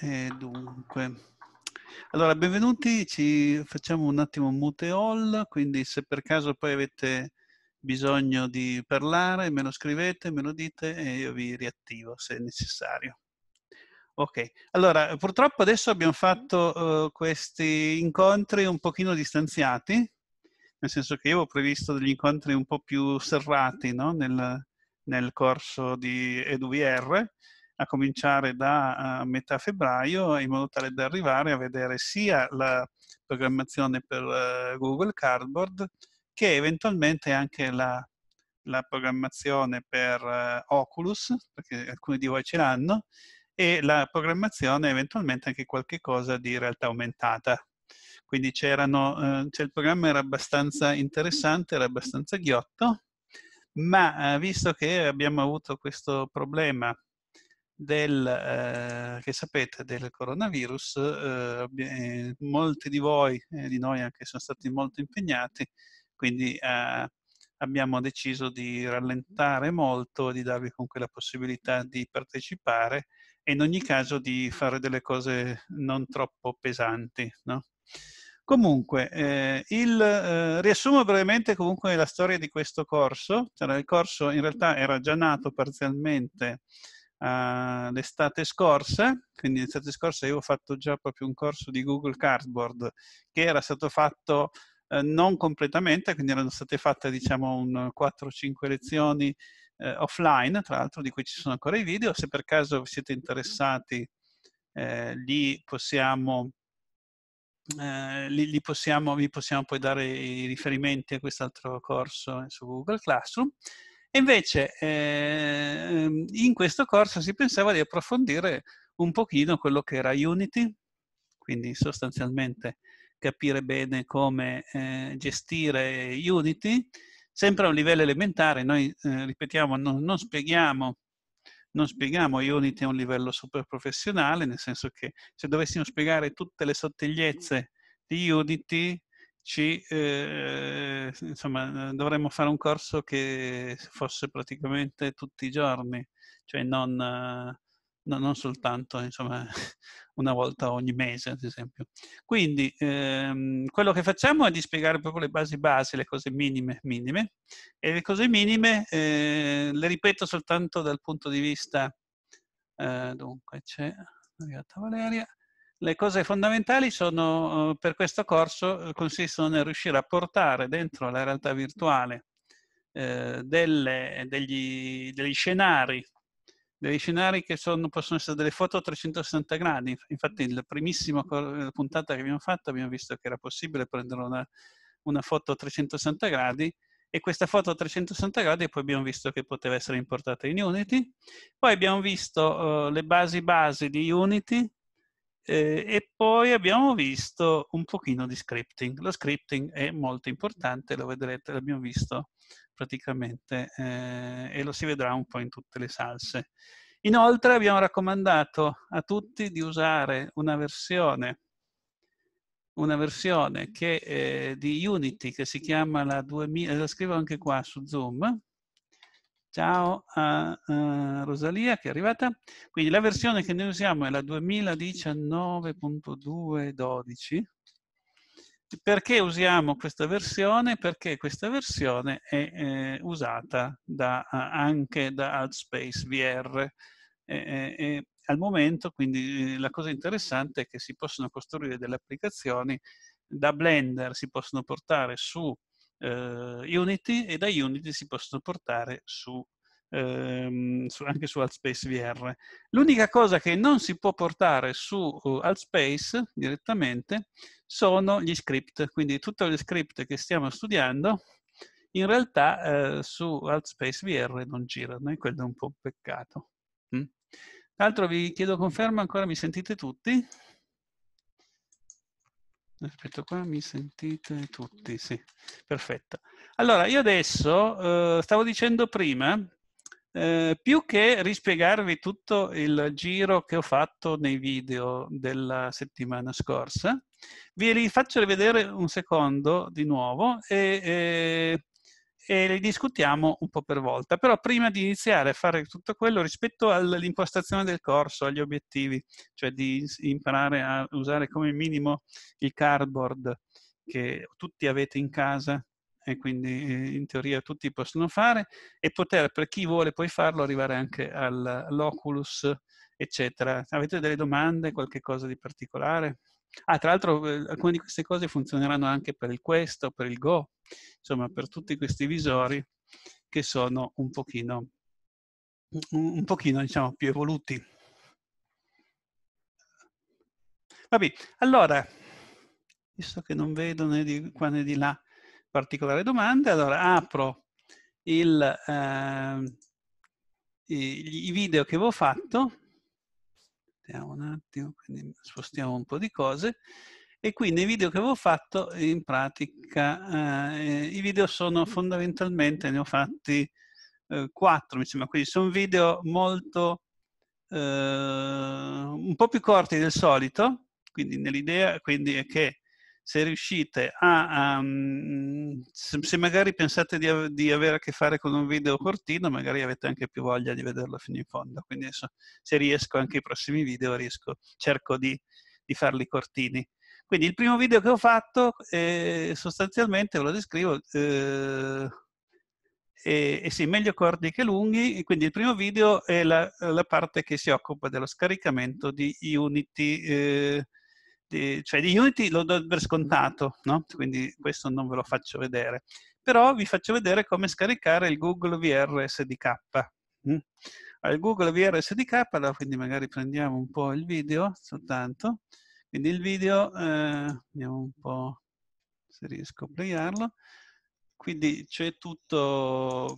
E dunque, allora benvenuti, ci facciamo un attimo mute all, quindi se per caso poi avete bisogno di parlare me lo scrivete, me lo dite e io vi riattivo se necessario. Ok, allora purtroppo adesso abbiamo fatto uh, questi incontri un pochino distanziati, nel senso che io avevo previsto degli incontri un po' più serrati no? nel, nel corso di EduVR, a cominciare da eh, metà febbraio in modo tale da arrivare a vedere sia la programmazione per eh, Google Cardboard che eventualmente anche la, la programmazione per eh, Oculus, perché alcuni di voi ce l'hanno, e la programmazione eventualmente anche qualche cosa di realtà aumentata. Quindi c'erano, cioè il programma era abbastanza interessante, era abbastanza ghiotto, ma visto che abbiamo avuto questo problema del, eh, che sapete del coronavirus, eh, eh molti di voi e eh, di noi anche sono stati molto impegnati, quindi eh, abbiamo deciso di rallentare molto, di darvi comunque la possibilità di partecipare e in ogni caso di fare delle cose non troppo pesanti. No? Comunque, eh, il, riassumo brevemente comunque la storia di questo corso. Cioè, il corso in realtà era già nato parzialmente uh, l'estate scorsa, quindi l'estate scorsa io ho fatto già proprio un corso di Google Cardboard che era stato fatto uh, non completamente, quindi erano state fatte diciamo 4-5 lezioni uh, offline, tra l'altro di cui ci sono ancora i video, se per caso siete interessati eh, lì possiamo... Eh, li, li possiamo, vi possiamo poi dare i riferimenti a quest'altro corso su Google Classroom invece eh, in questo corso si pensava di approfondire un pochino quello che era Unity, quindi sostanzialmente capire bene come eh, gestire Unity, sempre a un livello elementare. Noi, eh, ripetiamo, non, non, spieghiamo, non spieghiamo Unity a un livello super professionale, nel senso che se dovessimo spiegare tutte le sottigliezze di Unity ci, eh, insomma, dovremmo fare un corso che fosse praticamente tutti i giorni, cioè non, no, non soltanto insomma, una volta ogni mese, ad esempio. Quindi ehm, quello che facciamo è di spiegare proprio le basi basi, le cose minime minime, e le cose minime eh, le ripeto soltanto dal punto di vista... Eh, dunque, c'è arrivata Valeria. Le cose fondamentali sono, eh, per questo corso eh, consistono nel riuscire a portare dentro la realtà virtuale eh, delle, degli, degli, scenari, degli scenari che sono, possono essere delle foto a 360 gradi. Infatti, la primissima eh, puntata che abbiamo fatto abbiamo visto che era possibile prendere una, una foto a 360 gradi e questa foto a 360 gradi poi abbiamo visto che poteva essere importata in Unity. Poi abbiamo visto uh, le basi basi di Unity eh, e poi abbiamo visto un pochino di scripting. Lo scripting è molto importante, lo vedrete, l'abbiamo visto praticamente eh, e lo si vedrà un po' in tutte le salse. Inoltre abbiamo raccomandato a tutti di usare una versione, una versione che, eh, di Unity che si chiama la 2000, la scrivo anche qua su Zoom, Ciao a, a Rosalia che è arrivata. Quindi la versione che noi usiamo è la 2019.212. Perché usiamo questa versione? Perché questa versione è eh, usata da, anche da AdSpace VR. E, e, al momento, quindi, eh, la cosa interessante è che si possono costruire delle applicazioni da Blender, si possono portare su eh, Unity e da Unity si possono portare su, ehm, su, anche su Altspace VR. L'unica cosa che non si può portare su eh, Altspace direttamente sono gli script, quindi tutti gli script che stiamo studiando in realtà eh, su Altspace VR non girano e quello è un po' un peccato. Mm? Tra l'altro vi chiedo conferma ancora, mi sentite tutti? Aspetta qua, mi sentite tutti? Sì, perfetto. Allora, io adesso eh, stavo dicendo prima, eh, più che rispiegarvi tutto il giro che ho fatto nei video della settimana scorsa, vi faccio rivedere un secondo di nuovo e, e e li discutiamo un po' per volta. Però prima di iniziare a fare tutto quello rispetto all'impostazione del corso, agli obiettivi, cioè di imparare a usare come minimo il cardboard che tutti avete in casa e quindi eh, in teoria tutti possono fare e poter, per chi vuole poi farlo, arrivare anche all'Oculus, eccetera. Avete delle domande, qualche cosa di particolare? Ah, tra l'altro eh, alcune di queste cose funzioneranno anche per il questo, per il go, insomma per tutti questi visori che sono un pochino, un pochino diciamo, più evoluti. Va bene, allora, visto che non vedo né di qua né di là particolari domande, allora apro il, eh, i video che avevo fatto Vediamo un attimo, quindi spostiamo un po' di cose. E qui nei video che avevo fatto, in pratica, eh, i video sono fondamentalmente, ne ho fatti eh, quattro, mi sembra, quindi sono video molto, eh, un po' più corti del solito, quindi nell'idea quindi è che se riuscite a, um, se, magari pensate di, di, avere a che fare con un video cortino, magari avete anche più voglia di vederlo fino in fondo. Quindi adesso, se riesco anche i prossimi video, riesco, cerco di, di, farli cortini. Quindi il primo video che ho fatto, è, eh, sostanzialmente ve lo descrivo, eh, e, sì, meglio corti che lunghi, quindi il primo video è la, la parte che si occupa dello scaricamento di Unity eh, di, cioè di Unity lo do per scontato, no? quindi questo non ve lo faccio vedere, però vi faccio vedere come scaricare il Google VR SDK. Mm? Al Google VR SDK, allora quindi magari prendiamo un po' il video soltanto, quindi il video, eh, vediamo un po' se riesco a playarlo, quindi c'è tutto,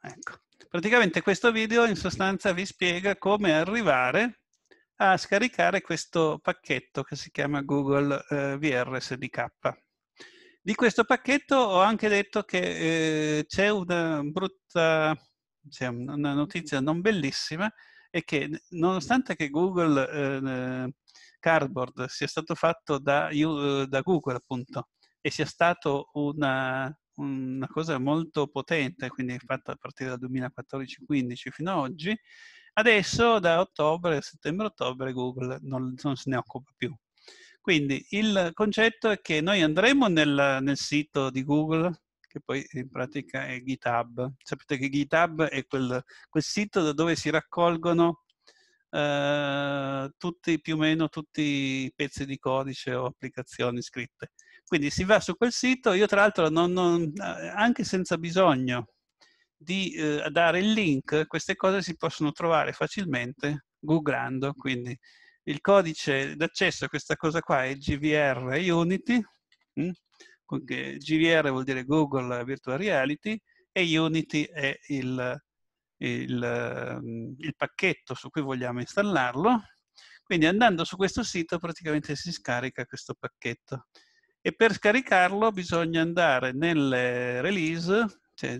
ecco, praticamente questo video in sostanza vi spiega come arrivare a scaricare questo pacchetto che si chiama Google eh, SDK. Di questo pacchetto ho anche detto che eh, c'è una brutta, cioè una notizia non bellissima, è che nonostante che Google eh, Cardboard sia stato fatto da, eh, da Google appunto e sia stato una, una cosa molto potente, quindi fatta a partire dal 2014-15 fino ad oggi, Adesso da ottobre, settembre-ottobre, Google non, non, se ne occupa più. Quindi il concetto è che noi andremo nel, nel sito di Google, che poi in pratica è GitHub. Sapete che GitHub è quel, quel sito da dove si raccolgono eh, tutti, più o meno tutti i pezzi di codice o applicazioni scritte. Quindi si va su quel sito, io tra l'altro non, non, anche senza bisogno, di eh, dare il link, queste cose si possono trovare facilmente googlando, quindi il codice d'accesso a questa cosa qua è GVR Unity, mh? Mm? GVR vuol dire Google Virtual Reality e Unity è il, il, mm, il pacchetto su cui vogliamo installarlo, quindi andando su questo sito praticamente si scarica questo pacchetto. E per scaricarlo bisogna andare nelle release cioè,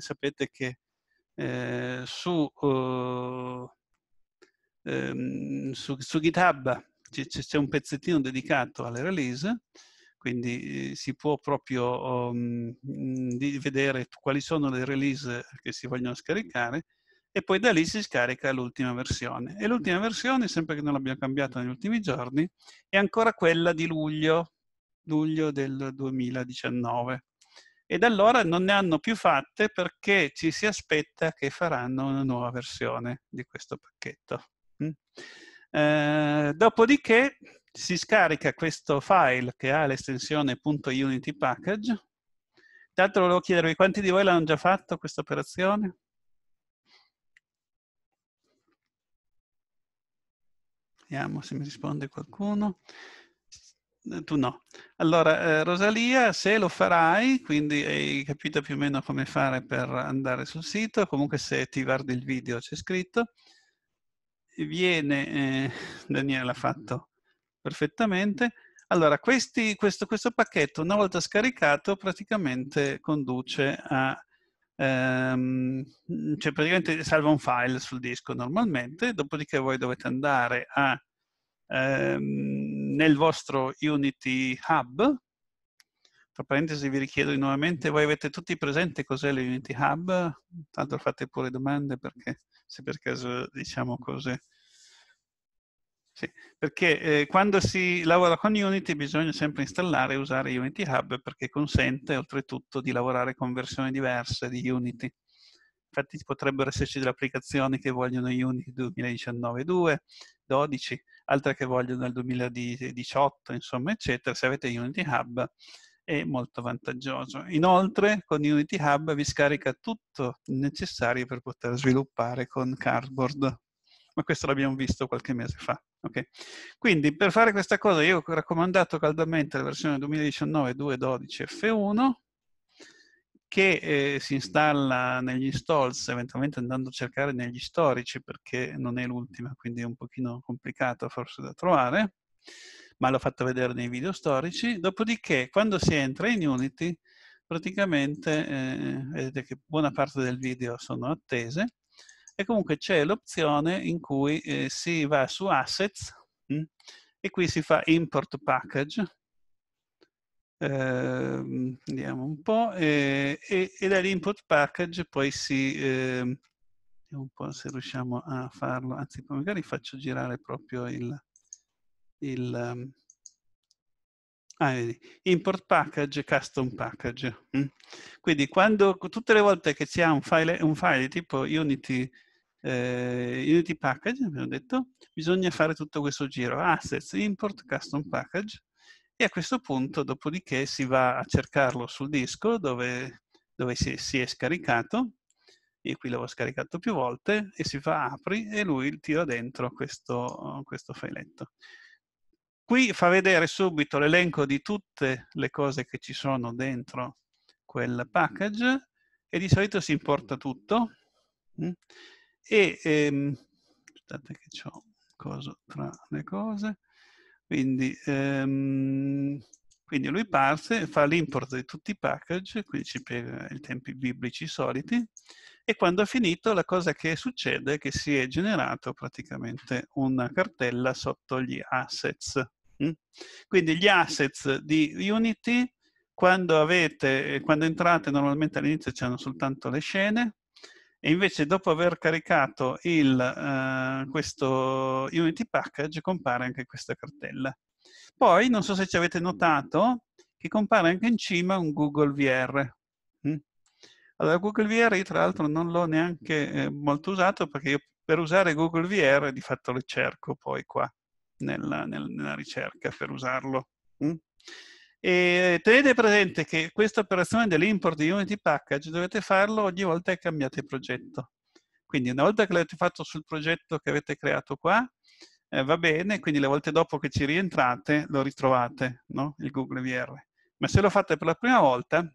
sapete che eh, su, uh, ehm, su, su, GitHub c'è un pezzettino dedicato alle release, quindi eh, si può proprio um, vedere quali sono le release che si vogliono scaricare e poi da lì si scarica l'ultima versione. E l'ultima versione, sempre che non l'abbiamo cambiata negli ultimi giorni, è ancora quella di luglio, luglio del 2019 e da allora non ne hanno più fatte perché ci si aspetta che faranno una nuova versione di questo pacchetto. Mm. Eh, dopodiché si scarica questo file che ha l'estensione .unity package. Tra l'altro volevo chiedervi quanti di voi l'hanno già fatto questa operazione? Vediamo se mi risponde qualcuno. Eh, tu no. Allora, eh, Rosalia, se lo farai, quindi hai capito più o meno come fare per andare sul sito, comunque se ti guardi il video c'è scritto, viene, eh, Daniele l'ha fatto perfettamente. Allora, questi, questo, questo, pacchetto, una volta scaricato, praticamente conduce a... Ehm, cioè praticamente salva un file sul disco normalmente, dopodiché voi dovete andare a... Ehm, nel vostro Unity Hub, tra parentesi vi richiedo nuovamente, voi avete tutti presente cos'è l'Unity Hub? Tanto fate pure domande perché se per caso diciamo cose... Sì, perché eh, quando si lavora con Unity bisogna sempre installare e usare Unity Hub perché consente oltretutto di lavorare con versioni diverse di Unity. Infatti potrebbero esserci delle applicazioni che vogliono Unity 2019-2, 12, altre che vogliono nel 2018, insomma, eccetera. Se avete Unity Hub è molto vantaggioso. Inoltre con Unity Hub vi scarica tutto il necessario per poter sviluppare con Cardboard, ma questo l'abbiamo visto qualche mese fa. Okay. Quindi per fare questa cosa io ho raccomandato caldamente la versione 2019 2.12 F1, che eh, si installa negli stalls, eventualmente andando a cercare negli storici, perché non è l'ultima, quindi è un pochino complicato forse da trovare, ma l'ho fatto vedere nei video storici. Dopodiché, quando si entra in Unity, praticamente, eh, vedete che buona parte del video sono attese, e comunque c'è l'opzione in cui eh, si va su Assets, mh, mm, e qui si fa Import Package, eh, vediamo un po', eh, e, e dall'input package poi si, eh, un po' se riusciamo a farlo, anzi magari faccio girare proprio il, il ehm, ah, vedi, import package, custom package. Mm. Quindi quando, tutte le volte che si ha un file, un file tipo Unity, eh, Unity package, abbiamo detto, bisogna fare tutto questo giro, assets, import, custom package, e a questo punto dopodiché si va a cercarlo sul disco dove, dove si, si, è scaricato, io qui l'avevo scaricato più volte, e si fa apri e lui tira dentro questo, questo filetto. Qui fa vedere subito l'elenco di tutte le cose che ci sono dentro quel package e di solito si importa tutto mm. e ehm, aspettate che ho un coso tra le cose quindi, ehm, quindi lui parte, fa l'import di tutti i package, quindi ci piega i tempi biblici soliti, e quando ha finito la cosa che succede è che si è generato praticamente una cartella sotto gli assets. Mm? Quindi gli assets di Unity, quando, avete, quando entrate normalmente all'inizio c'erano soltanto le scene, e invece dopo aver caricato il, uh, questo Unity Package compare anche questa cartella. Poi, non so se ci avete notato, che compare anche in cima un Google VR. Mm. Allora, Google VR io tra l'altro non l'ho neanche eh, molto usato perché io per usare Google VR di fatto lo cerco poi qua nella, nella ricerca per usarlo. Mm? E tenete presente che questa operazione dell'import di Unity Package dovete farlo ogni volta che cambiate progetto. Quindi una volta che l'avete fatto sul progetto che avete creato qua, eh, va bene, quindi le volte dopo che ci rientrate lo ritrovate, no? il Google VR. Ma se lo fate per la prima volta,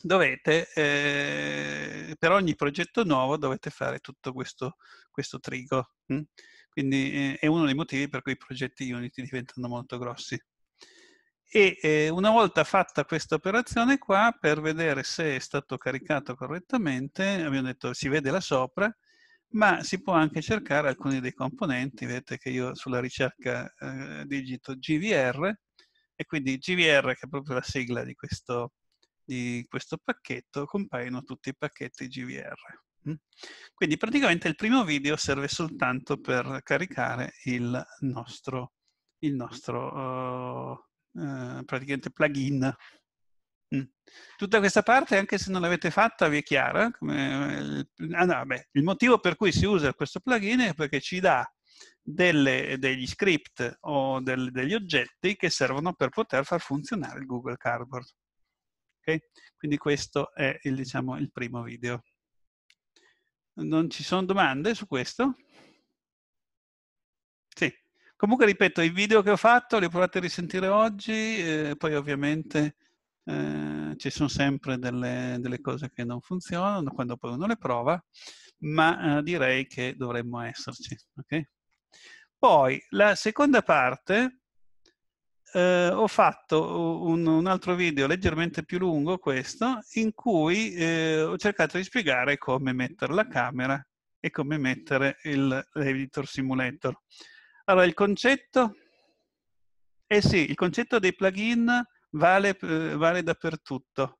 dovete, eh, per ogni progetto nuovo, dovete fare tutto questo, questo trigo. Hm? Quindi eh, è uno dei motivi per cui i progetti Unity diventano molto grossi e eh, una volta fatta questa operazione qua, per vedere se è stato caricato correttamente, abbiamo detto si vede là sopra, ma si può anche cercare alcuni dei componenti, vedete che io sulla ricerca eh, digito GVR, e quindi GVR, che è proprio la sigla di questo, di questo pacchetto, compaiono tutti i pacchetti GVR. Mm? Quindi praticamente il primo video serve soltanto per caricare il nostro, il nostro oh, eh, praticamente plugin. Mm. Tutta questa parte, anche se non l'avete fatta, vi è chiara? Come, eh, ah, no, beh, il motivo per cui si usa questo plugin è perché ci dà delle, degli script o del, degli oggetti che servono per poter far funzionare il Google Cardboard. Okay? Quindi questo è il, diciamo, il primo video. Non ci sono domande su questo? Sì. Comunque, ripeto, i video che ho fatto li ho provati a risentire oggi, eh, poi ovviamente eh, ci sono sempre delle, delle, cose che non funzionano quando poi uno le prova, ma eh, direi che dovremmo esserci. Okay? Poi, la seconda parte, eh, ho fatto un, un, altro video leggermente più lungo, questo, in cui eh, ho cercato di spiegare come mettere la camera e come mettere l'editor simulator. Allora, il concetto? Eh sì, il concetto dei plugin vale, eh, vale dappertutto.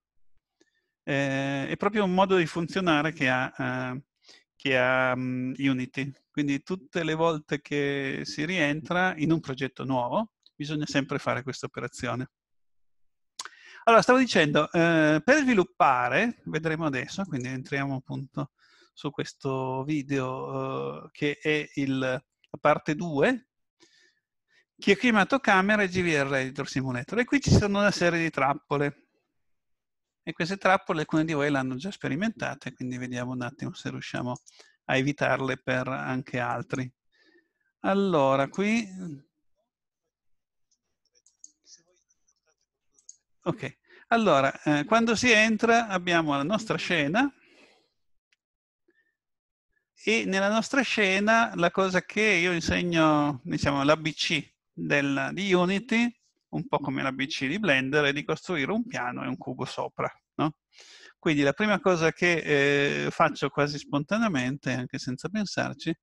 Eh, è proprio un modo di funzionare che ha, eh, che ha um, Unity. Quindi tutte le volte che si rientra in un progetto nuovo, bisogna sempre fare questa operazione. Allora, stavo dicendo, eh, per sviluppare, vedremo adesso, quindi entriamo appunto su questo video eh, che è il parte 2, che ho chiamato Camera e GVR Editor Simulator. E qui ci sono una serie di trappole. E queste trappole alcune di voi l'hanno già sperimentate, quindi vediamo un attimo se riusciamo a evitarle per anche altri. Allora, qui... Ok, allora, eh, quando si entra abbiamo la nostra scena, e nella nostra scena la cosa che io insegno, diciamo, l'ABC del, di Unity, un po' come l'ABC di Blender, è di costruire un piano e un cubo sopra. No? Quindi la prima cosa che eh, faccio quasi spontaneamente, anche senza pensarci,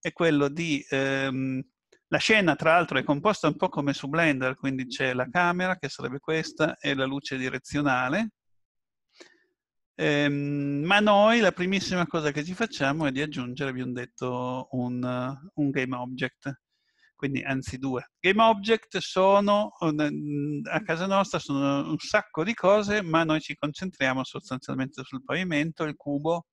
è quello di... Ehm, la scena, tra l'altro, è composta un po' come su Blender, quindi c'è la camera, che sarebbe questa, e la luce direzionale, Ehm, ma noi la primissima cosa che ci facciamo è di aggiungere, abbiamo detto, un, un game object. Quindi, anzi due. Game object sono, mm, a casa nostra, sono un sacco di cose, ma noi ci concentriamo sostanzialmente sul pavimento, il cubo,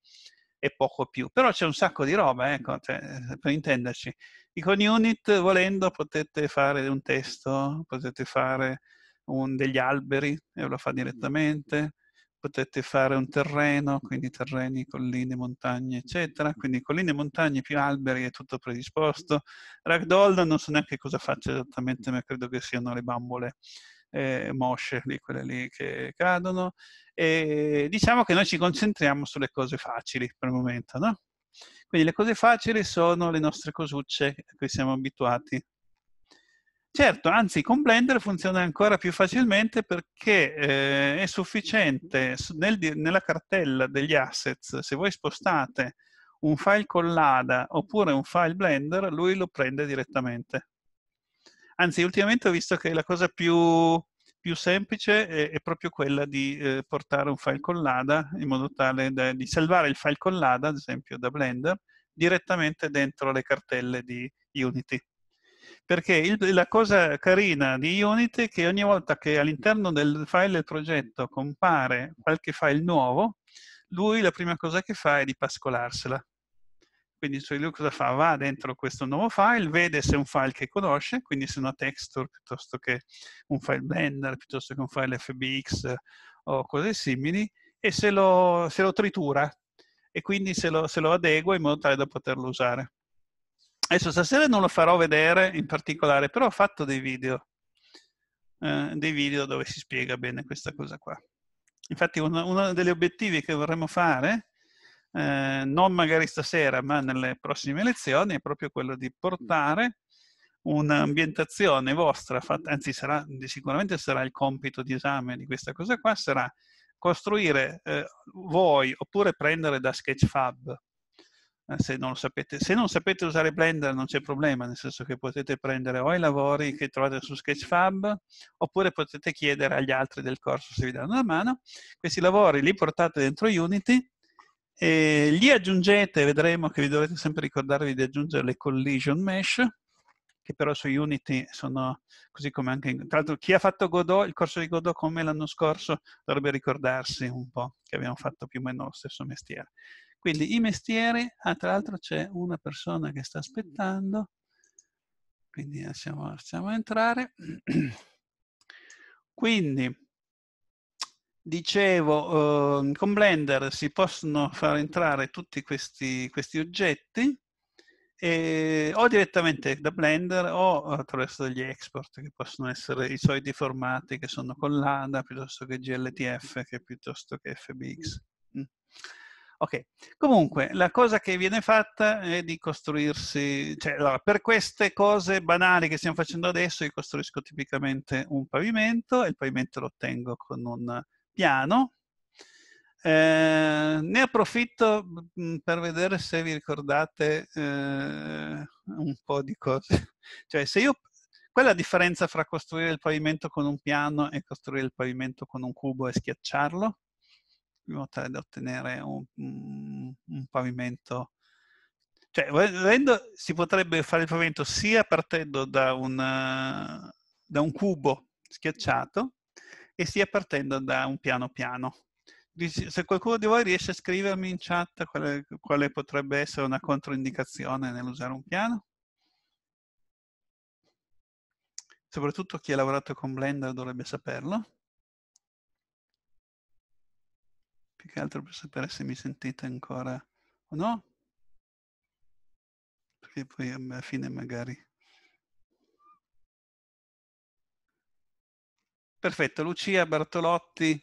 e poco più. Però c'è un sacco di roba, ecco, cioè, eh, per intenderci. I con unit, volendo, potete fare un testo, potete fare un, degli alberi, e lo fa direttamente, potete fare un terreno, quindi terreni, colline, montagne, eccetera. Quindi colline, montagne più alberi è tutto predisposto. Ragdoll non so neanche cosa faccia esattamente, ma credo che siano le bambole eh, mosce, lì, quelle lì che cadono. E diciamo che noi ci concentriamo sulle cose facili per il momento, no? Quindi le cose facili sono le nostre cosucce a cui siamo abituati, Certo, anzi con Blender funziona ancora più facilmente perché eh, è sufficiente nel, nella cartella degli assets, se voi spostate un file con l'ADA oppure un file Blender, lui lo prende direttamente. Anzi, ultimamente ho visto che la cosa più, più semplice è, è, proprio quella di eh, portare un file con l'ADA in modo tale da, di salvare il file con l'ADA, ad esempio da Blender, direttamente dentro le cartelle di Unity perché il, la cosa carina di Unity è che ogni volta che all'interno del file del progetto compare qualche file nuovo, lui la prima cosa che fa è di pascolarsela. Quindi cioè lui cosa fa? Va dentro questo nuovo file, vede se è un file che conosce, quindi se è una texture piuttosto che un file Blender, piuttosto che un file FBX o cose simili, e se lo, se lo tritura e quindi se lo, se lo adegua in modo tale da poterlo usare. Adesso stasera non lo farò vedere in particolare, però ho fatto dei video, eh, dei video dove si spiega bene questa cosa qua. Infatti uno degli obiettivi che vorremmo fare, eh, non magari stasera, ma nelle prossime lezioni, è proprio quello di portare un'ambientazione vostra, fatta, anzi sarà, sicuramente sarà il compito di esame di questa cosa qua, sarà costruire eh, voi oppure prendere da Sketchfab eh, se non, sapete, se non sapete usare Blender non c'è problema, nel senso che potete prendere o i lavori che trovate su Sketchfab oppure potete chiedere agli altri del corso se vi danno una mano. Questi lavori li portate dentro Unity e li aggiungete, vedremo che vi dovrete sempre ricordarvi di aggiungere le collision mesh, che però su Unity sono così come anche... Tra l'altro chi ha fatto Godot, il corso di Godot come l'anno scorso dovrebbe ricordarsi un po' che abbiamo fatto più o meno lo stesso mestiere. Quindi i mestieri, ah, tra l'altro c'è una persona che sta aspettando, quindi lasciamo, lasciamo entrare. Quindi, dicevo, eh, con Blender si possono far entrare tutti questi, questi oggetti e, o direttamente da Blender o attraverso degli export che possono essere i soliti formati che sono con l'ADA piuttosto che GLTF che piuttosto che FBX. Mm. Ok, comunque la cosa che viene fatta è di costruirsi, cioè allora, per queste cose banali che stiamo facendo adesso io costruisco tipicamente un pavimento e il pavimento lo ottengo con un piano. Eh, ne approfitto mm, per vedere se vi ricordate eh, un po' di cose. Cioè se io quella è la differenza fra costruire il pavimento con un piano e costruire il pavimento con un cubo e schiacciarlo? in modo tale da ottenere un, un pavimento. Cioè, volendo, si potrebbe fare il pavimento sia partendo da, una, da un cubo schiacciato e sia partendo da un piano piano se qualcuno di voi riesce a scrivermi in chat quale, quale potrebbe essere una controindicazione nell'usare un piano. Soprattutto chi ha lavorato con Blender dovrebbe saperlo. più che altro per sapere se mi sentite ancora o no, perché poi alla fine magari... Perfetto, Lucia Bartolotti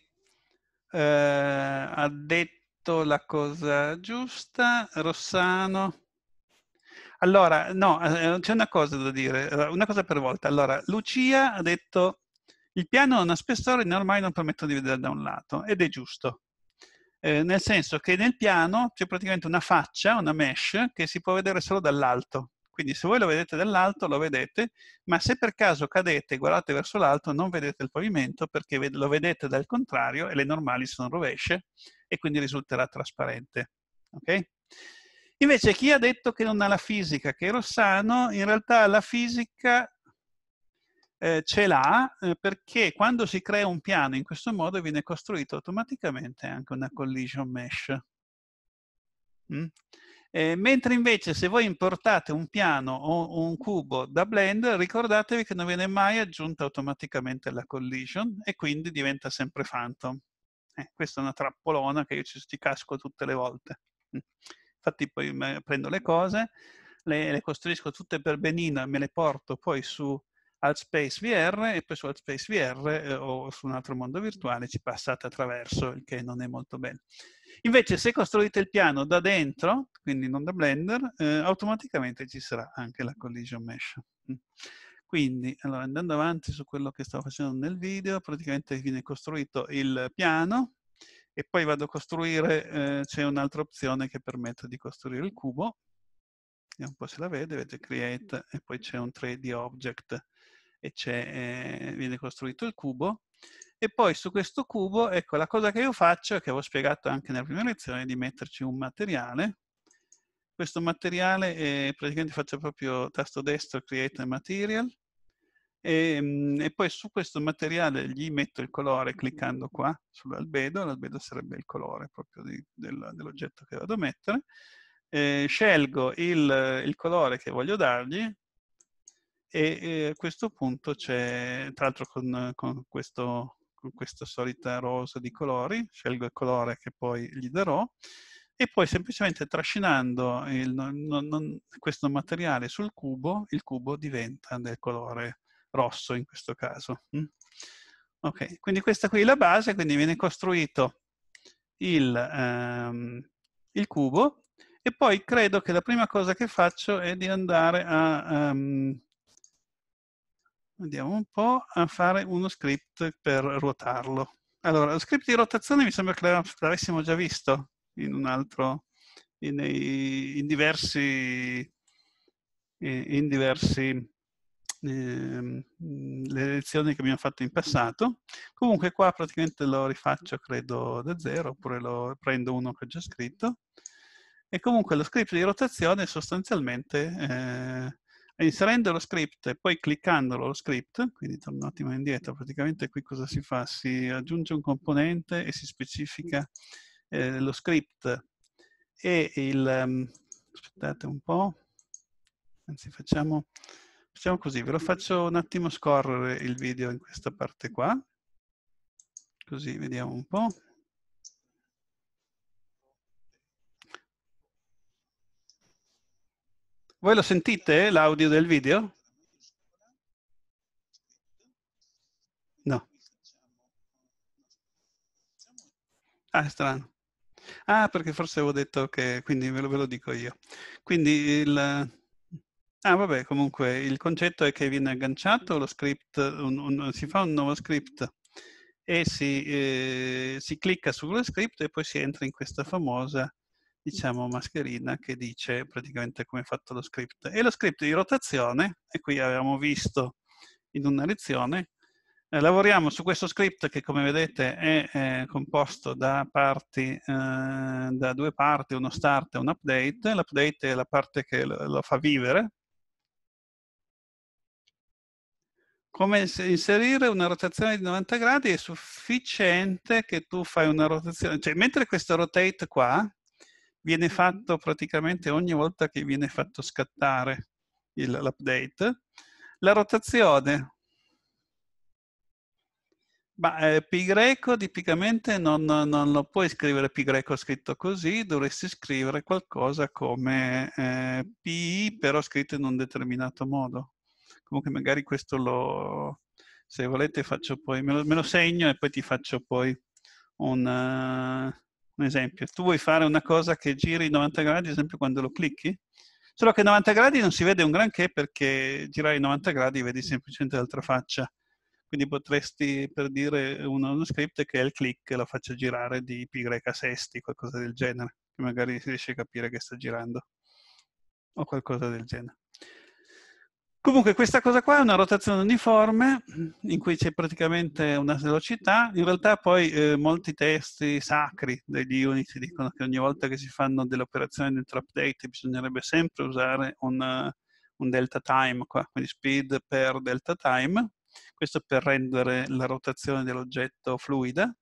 eh, ha detto la cosa giusta, Rossano. Allora, no, eh, c'è una cosa da dire, eh, una cosa per volta. Allora, Lucia ha detto il piano non ha spessore, ormai non permettono di vedere da un lato, ed è giusto. Eh, nel senso che nel piano c'è praticamente una faccia, una mesh, che si può vedere solo dall'alto. Quindi se voi lo vedete dall'alto lo vedete, ma se per caso cadete e guardate verso l'alto non vedete il pavimento perché lo vedete dal contrario e le normali sono rovesce e quindi risulterà trasparente. Okay? Invece chi ha detto che non ha la fisica, che è Rossano, in realtà la fisica eh, ce l'ha eh, perché quando si crea un piano in questo modo viene costruito automaticamente anche una collision mesh. Mm? Eh, mentre invece se voi importate un piano o un cubo da Blender, ricordatevi che non viene mai aggiunta automaticamente la collision e quindi diventa sempre phantom. Eh, questa è una trappolona che io ci casco tutte le volte. Mm. Infatti poi prendo le cose, le, le costruisco tutte per benino e me le porto poi su Altspace VR e poi su Altspace VR eh, o su un altro mondo virtuale ci passate attraverso, il che non è molto bello. Invece se costruite il piano da dentro, quindi non da Blender, eh, automaticamente ci sarà anche la collision mesh. Mm. Quindi, allora, andando avanti su quello che stavo facendo nel video, praticamente viene costruito il piano, e poi vado a costruire, eh, c'è un'altra opzione che permette di costruire il cubo, vediamo un po' se la vede, vedete create e poi c'è un 3D object e eh, viene costruito il cubo e poi su questo cubo, ecco, la cosa che io faccio, che avevo spiegato anche nella prima lezione, è di metterci un materiale. Questo materiale, è, praticamente faccio proprio tasto destro Create a Material, e, mm, e, poi su questo materiale gli metto il colore cliccando qua sull'albedo, l'albedo sarebbe il colore proprio del, dell'oggetto che vado a mettere, eh, scelgo il, il, colore che voglio dargli, e, a questo punto c'è, tra l'altro con, con, questo, con questa solita rosa di colori, scelgo il colore che poi gli darò, e poi semplicemente trascinando il, non, non, questo materiale sul cubo, il cubo diventa del colore rosso in questo caso. Mm. Ok, quindi questa qui è la base, quindi viene costruito il, ehm, il cubo e poi credo che la prima cosa che faccio è di andare a um, Andiamo un po' a fare uno script per ruotarlo. Allora, lo script di rotazione mi sembra che l'avessimo già visto in un altro, in, in diversi, in diversi eh, le lezioni che abbiamo fatto in passato. Comunque qua praticamente lo rifaccio, credo, da zero, oppure lo prendo uno che ho già scritto. E comunque lo script di rotazione sostanzialmente eh, inserendo lo script e poi cliccandolo lo script, quindi torno un attimo indietro, praticamente qui cosa si fa? Si aggiunge un componente e si specifica eh, lo script e il... Um, aspettate un po', anzi facciamo, facciamo così, ve lo faccio un attimo scorrere il video in questa parte qua, così vediamo un po'. Voi lo sentite eh, l'audio del video? No. Ah, è strano. Ah, perché forse avevo detto che, quindi ve lo, ve lo dico io. Quindi il... Ah, vabbè, comunque il concetto è che viene agganciato lo script, un, un, si fa un nuovo script e si, eh, si clicca sullo script e poi si entra in questa famosa diciamo, mascherina che dice praticamente come è fatto lo script. E lo script di rotazione, e qui avevamo visto in una lezione, eh, lavoriamo su questo script che come vedete è, è eh, composto da, parti, eh, da due parti, uno start e un update. L'update è la parte che lo, lo fa vivere. Come inserire una rotazione di 90 gradi è sufficiente che tu fai una rotazione, cioè mentre questo rotate qua, viene fatto praticamente ogni volta che viene fatto scattare il, l'update. La rotazione. Ma eh, pi greco tipicamente non, non, lo puoi scrivere pi greco scritto così, dovresti scrivere qualcosa come eh, pi però scritto in un determinato modo. Comunque magari questo lo, se volete faccio poi, me lo, me lo segno e poi ti faccio poi un... Uh, un esempio, tu vuoi fare una cosa che giri 90 gradi, ad esempio quando lo clicchi? Solo che 90 gradi non si vede un granché perché girare 90 gradi vedi semplicemente l'altra faccia. Quindi potresti, per dire, uno, uno script che è il click, la faccia girare di π sesti, qualcosa del genere, che magari si riesce a capire che sta girando, o qualcosa del genere. Comunque questa cosa qua è una rotazione uniforme in cui c'è praticamente una velocità, in realtà poi eh, molti testi sacri degli Unity dicono che ogni volta che si fanno delle operazioni di intraupdate bisognerebbe sempre usare una, un delta time qua, quindi speed per delta time, questo per rendere la rotazione dell'oggetto fluida,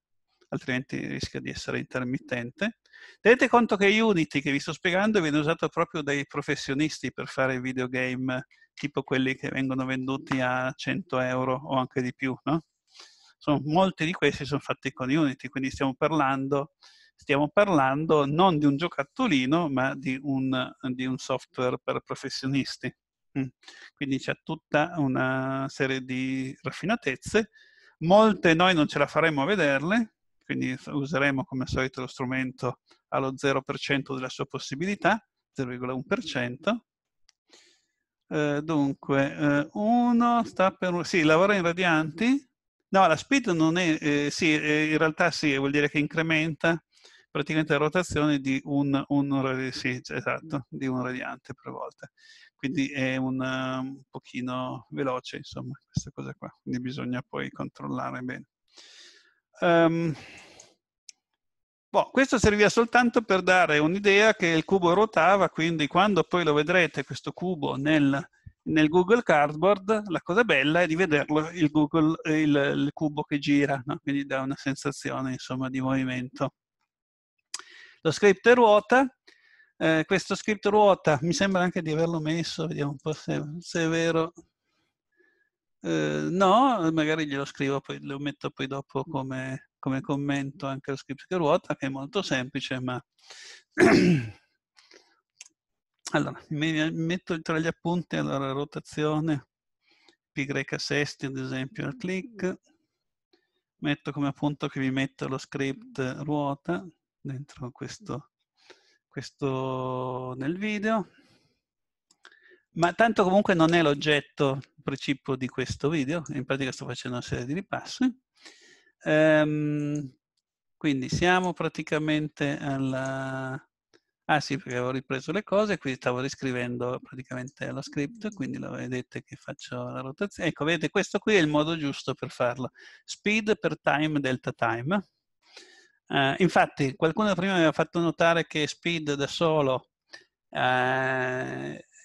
altrimenti rischia di essere intermittente. Tenete conto che Unity, che vi sto spiegando, viene usato proprio dai professionisti per fare videogame tipo quelli che vengono venduti a 100 euro o anche di più, no? Sono, molti di questi sono fatti con Unity, quindi stiamo parlando, stiamo parlando non di un giocattolino, ma di un, di un software per professionisti. Mm. Quindi c'è tutta una serie di raffinatezze. Molte noi non ce la faremo a vederle, quindi useremo come al solito lo strumento allo 0% della sua possibilità, 0,1%, eh, dunque, eh, uno sta per... Sì, lavora in radianti. No, la speed non è... Eh, sì, eh, in realtà sì, vuol dire che incrementa praticamente la rotazione di un, un, sì, esatto, di un radiante per volta. Quindi è un, un pochino veloce, insomma, questa cosa qua. Quindi bisogna poi controllare bene. Um, Boh, questo serviva soltanto per dare un'idea che il cubo ruotava, quindi quando poi lo vedrete questo cubo nel, nel Google Cardboard, la cosa bella è di vederlo il, Google, il, il cubo che gira, no? quindi dà una sensazione insomma, di movimento. Lo script ruota, eh, questo script ruota, mi sembra anche di averlo messo, vediamo un po' se, se è vero. Eh, no, magari glielo scrivo, poi, lo metto poi dopo come, come commento anche lo script che ruota, che è molto semplice, ma... allora, mi metto tra gli appunti, allora, rotazione, π sesti, ad esempio, al click, metto come appunto che vi metto lo script ruota dentro questo, questo nel video, ma tanto comunque non è l'oggetto principio di questo video, in pratica sto facendo una serie di ripassi, Um, quindi siamo praticamente alla... Ah sì, perché avevo ripreso le cose, quindi stavo riscrivendo praticamente lo script, quindi lo vedete che faccio la rotazione. Ecco, vedete, questo qui è il modo giusto per farlo. Speed per time delta time. Uh, infatti, qualcuno prima mi aveva fatto notare che Speed da solo uh,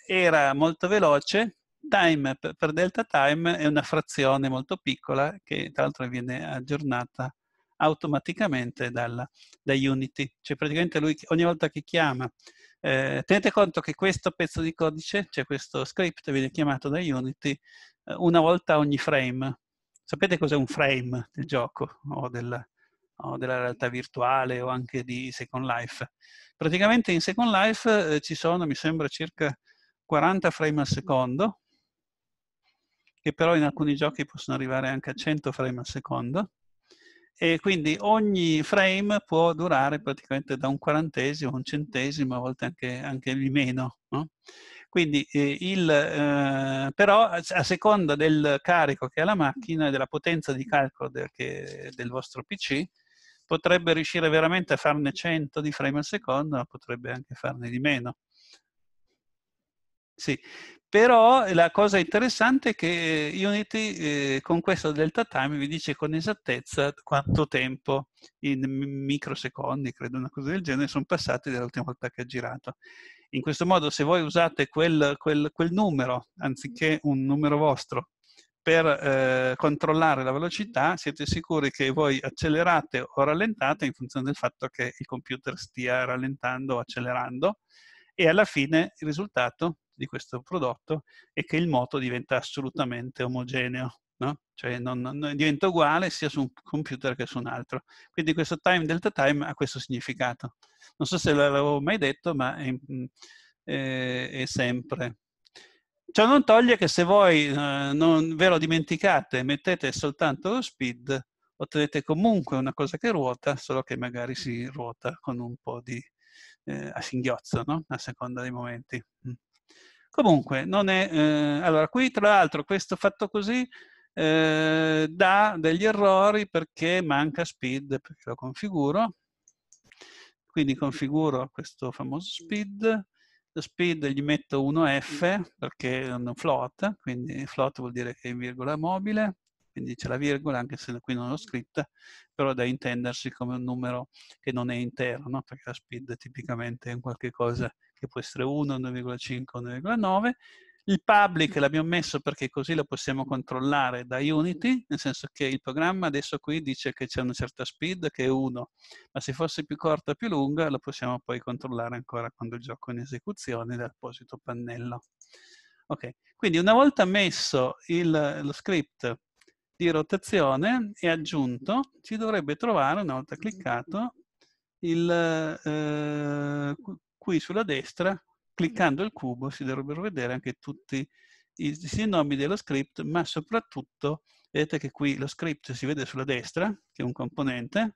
era molto veloce, Time per delta time è una frazione molto piccola che tra l'altro viene aggiornata automaticamente dalla, da Unity. Cioè praticamente lui ogni volta che chiama, eh, tenete conto che questo pezzo di codice, cioè questo script, viene chiamato da Unity eh, una volta ogni frame. Sapete cos'è un frame del gioco o, del, o, della realtà virtuale o anche di Second Life? Praticamente in Second Life eh, ci sono, mi sembra, circa 40 frame al secondo, che però in alcuni giochi possono arrivare anche a 100 frame al secondo, e quindi ogni frame può durare praticamente da un quarantesimo, un centesimo, a volte anche, anche di meno. No? Quindi, eh, il, eh, però a seconda del carico che ha la macchina e della potenza di calcolo del, che, del vostro PC, potrebbe riuscire veramente a farne 100 di frame al secondo, ma potrebbe anche farne di meno. Sì, però la cosa interessante è che Unity eh, con questo delta time vi dice con esattezza quanto tempo in microsecondi, credo una cosa del genere, sono passati dall'ultima volta che ha girato. In questo modo se voi usate quel, quel, quel numero, anziché un numero vostro, per eh, controllare la velocità siete sicuri che voi accelerate o rallentate in funzione del fatto che il computer stia rallentando o accelerando e alla fine il risultato di questo prodotto è che il moto diventa assolutamente omogeneo, no? cioè non, non, diventa uguale sia su un computer che su un altro. Quindi questo time delta time ha questo significato. Non so se l'avevo mai detto, ma è, mm, è, è sempre. Ciò non toglie che se voi eh, non ve lo dimenticate e mettete soltanto lo speed, ottenete comunque una cosa che ruota, solo che magari si ruota con un po' di eh, a singhiozzo, no? a seconda dei momenti. Mm. Comunque, non è... Eh, allora, qui tra l'altro questo fatto così eh, dà degli errori perché manca speed, perché lo configuro. Quindi configuro questo famoso speed, lo speed gli metto 1f perché è un float, quindi float vuol dire che è in virgola mobile, quindi c'è la virgola anche se qui non l'ho scritta, però è da intendersi come un numero che non è intero, no? perché la speed tipicamente è un qualche cosa che può essere 1, 1,5, 1,9. Il public l'abbiamo messo perché così lo possiamo controllare da Unity, nel senso che il programma adesso qui dice che c'è una certa speed che è 1, ma se fosse più corta o più lunga lo possiamo poi controllare ancora quando il gioco è in esecuzione dal dall'apposito pannello. Ok, quindi una volta messo il, lo script di rotazione e aggiunto, ci dovrebbe trovare, una volta cliccato, il eh, qui sulla destra, cliccando mm. il cubo, si dovrebbero vedere anche tutti i, i nomi dello script, ma soprattutto vedete che qui lo script si vede sulla destra, che è un componente,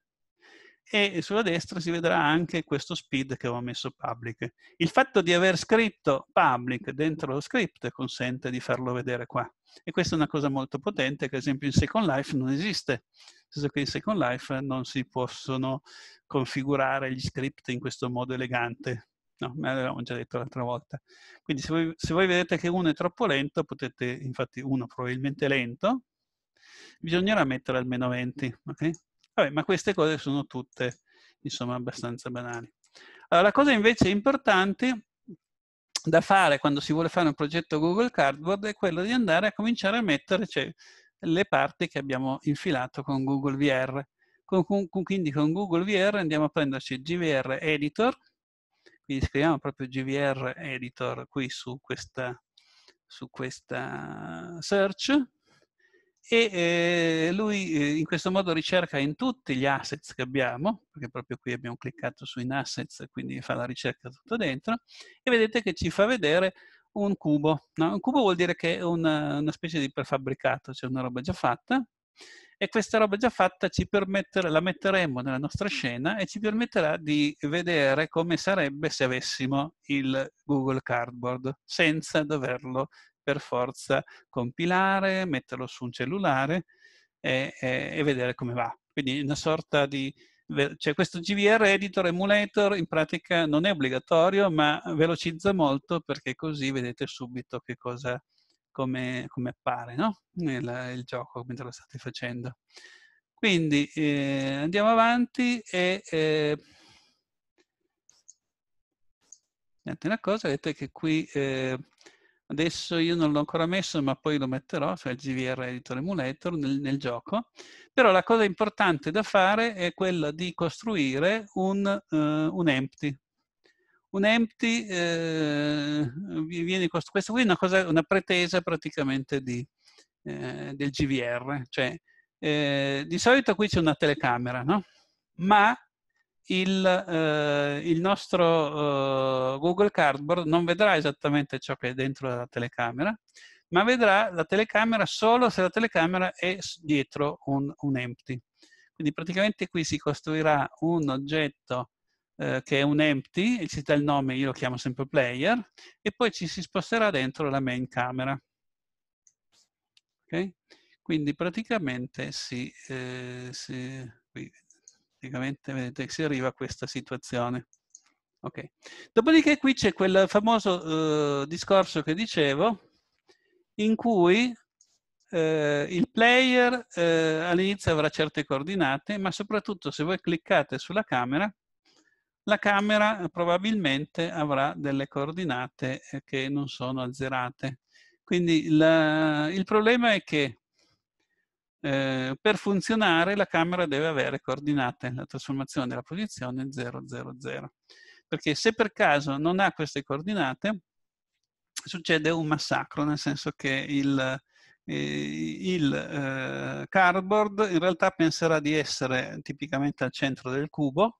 e sulla destra si vedrà anche questo speed che ho messo public. Il fatto di aver scritto public dentro lo script consente di farlo vedere qua. E questa è una cosa molto potente che ad esempio in Second Life non esiste, nel senso che in Second Life non si possono configurare gli script in questo modo elegante. No, me l'avevamo già detto l'altra volta. Quindi se voi, se voi, vedete che uno è troppo lento, potete, infatti uno probabilmente lento, bisognerà mettere almeno 20, okay? Vabbè, ma queste cose sono tutte, insomma, abbastanza banali. Allora, la cosa invece importante da fare quando si vuole fare un progetto Google Cardboard è quello di andare a cominciare a mettere cioè, le parti che abbiamo infilato con Google VR. Con, con, quindi con Google VR andiamo a prenderci GVR Editor, quindi scriviamo proprio GVR Editor qui su questa, su questa search e eh, lui eh, in questo modo ricerca in tutti gli assets che abbiamo, perché proprio qui abbiamo cliccato su in assets, quindi fa la ricerca tutto dentro, e vedete che ci fa vedere un cubo. No? Un cubo vuol dire che è una, una specie di prefabbricato, cioè una roba già fatta, e questa roba già fatta permetterà, la metteremo nella nostra scena e ci permetterà di vedere come sarebbe se avessimo il Google Cardboard senza doverlo per forza compilare, metterlo su un cellulare e, e, e vedere come va. Quindi una sorta di... Cioè questo GVR Editor Emulator in pratica non è obbligatorio, ma velocizza molto perché così vedete subito che cosa, come, come appare no? il, il, gioco mentre lo state facendo. Quindi eh, andiamo avanti e eh, una cosa, vedete che qui eh, adesso io non l'ho ancora messo ma poi lo metterò, cioè il GVR Editor Emulator nel, nel gioco, però la cosa importante da fare è quella di costruire un, uh, un empty, un empty eh, viene cost... questa qui è una, cosa, una pretesa praticamente di, eh, del GVR, cioè eh, di solito qui c'è una telecamera, no? ma il, eh, il nostro eh, Google Cardboard non vedrà esattamente ciò che è dentro la telecamera, ma vedrà la telecamera solo se la telecamera è dietro un, un empty. Quindi praticamente qui si costruirà un oggetto eh, che è un empty, ci dà il nome, io lo chiamo sempre player, e poi ci si sposterà dentro la main camera. Okay? Quindi praticamente si, eh, si, praticamente, vedete, si arriva a questa situazione. Okay. Dopodiché qui c'è quel famoso eh, discorso che dicevo, in cui eh, il player eh, all'inizio avrà certe coordinate, ma soprattutto se voi cliccate sulla camera, la Camera eh, probabilmente avrà delle coordinate eh, che non sono azzerate. Quindi la, il problema è che eh, per funzionare la Camera deve avere coordinate, la trasformazione della posizione 0, 0, 0. Perché se per caso non ha queste coordinate, succede un massacro, nel senso che il, eh, il eh, cardboard in realtà penserà di essere tipicamente al centro del cubo,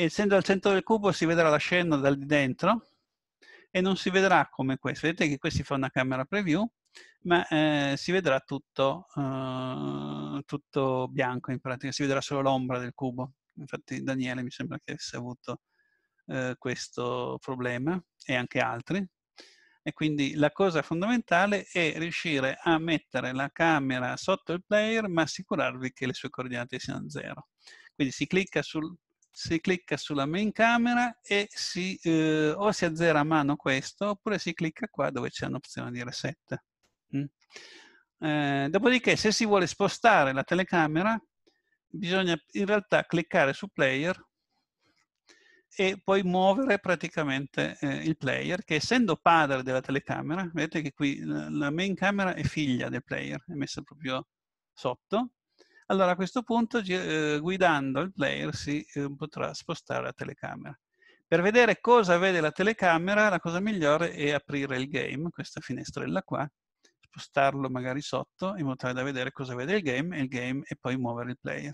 essendo al centro del cubo si vedrà la scena dal di dentro e non si vedrà come questo. Vedete che qui si fa una camera preview, ma eh, si vedrà tutto, eh, tutto, bianco in pratica, si vedrà solo l'ombra del cubo. Infatti Daniele mi sembra che avesse avuto eh, questo problema e anche altri. E quindi la cosa fondamentale è riuscire a mettere la camera sotto il player ma assicurarvi che le sue coordinate siano zero. Quindi si clicca sul si clicca sulla main camera e si, eh, o si azzera a mano questo oppure si clicca qua dove c'è un'opzione di reset. Mm. Eh, dopodiché se si vuole spostare la telecamera bisogna in realtà cliccare su player e poi muovere praticamente eh, il player che essendo padre della telecamera, vedete che qui la main camera è figlia del player, è messa proprio sotto, allora a questo punto eh, guidando il player si eh, potrà spostare la telecamera. Per vedere cosa vede la telecamera la cosa migliore è aprire il game, questa finestrella qua, spostarlo magari sotto in modo tale da vedere cosa vede il game e, il game, e poi muovere il player.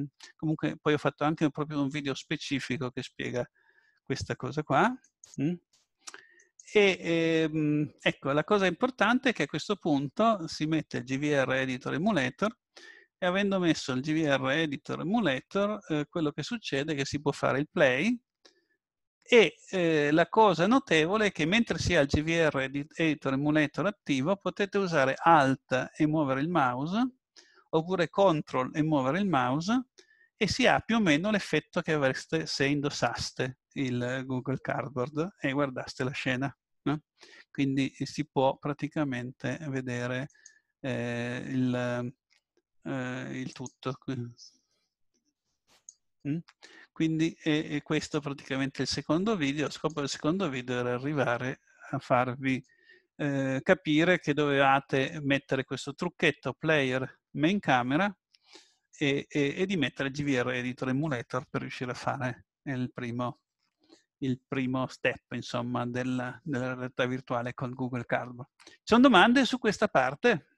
Mm. Comunque poi ho fatto anche proprio un video specifico che spiega questa cosa qua. Mm. E ehm, ecco, la cosa importante è che a questo punto si mette il GVR Editor Emulator e avendo messo il GVR Editor Emulator, eh, quello che succede è che si può fare il play e eh, la cosa notevole è che mentre si ha il GVR Editor Emulator attivo potete usare Alt e muovere il mouse oppure Ctrl e muovere il mouse e si ha più o meno l'effetto che avreste se indossaste il Google Cardboard e guardaste la scena. No? Quindi si può praticamente vedere eh, il, eh, il tutto. Mm? Quindi e, e questo è praticamente il secondo video. Lo scopo del secondo video era arrivare a farvi eh, capire che dovevate mettere questo trucchetto player main camera e, e, e, di mettere GVR Editor Emulator per riuscire a fare il primo, il primo step insomma, della, della realtà virtuale con Google Cardboard. Ci sono domande su questa parte?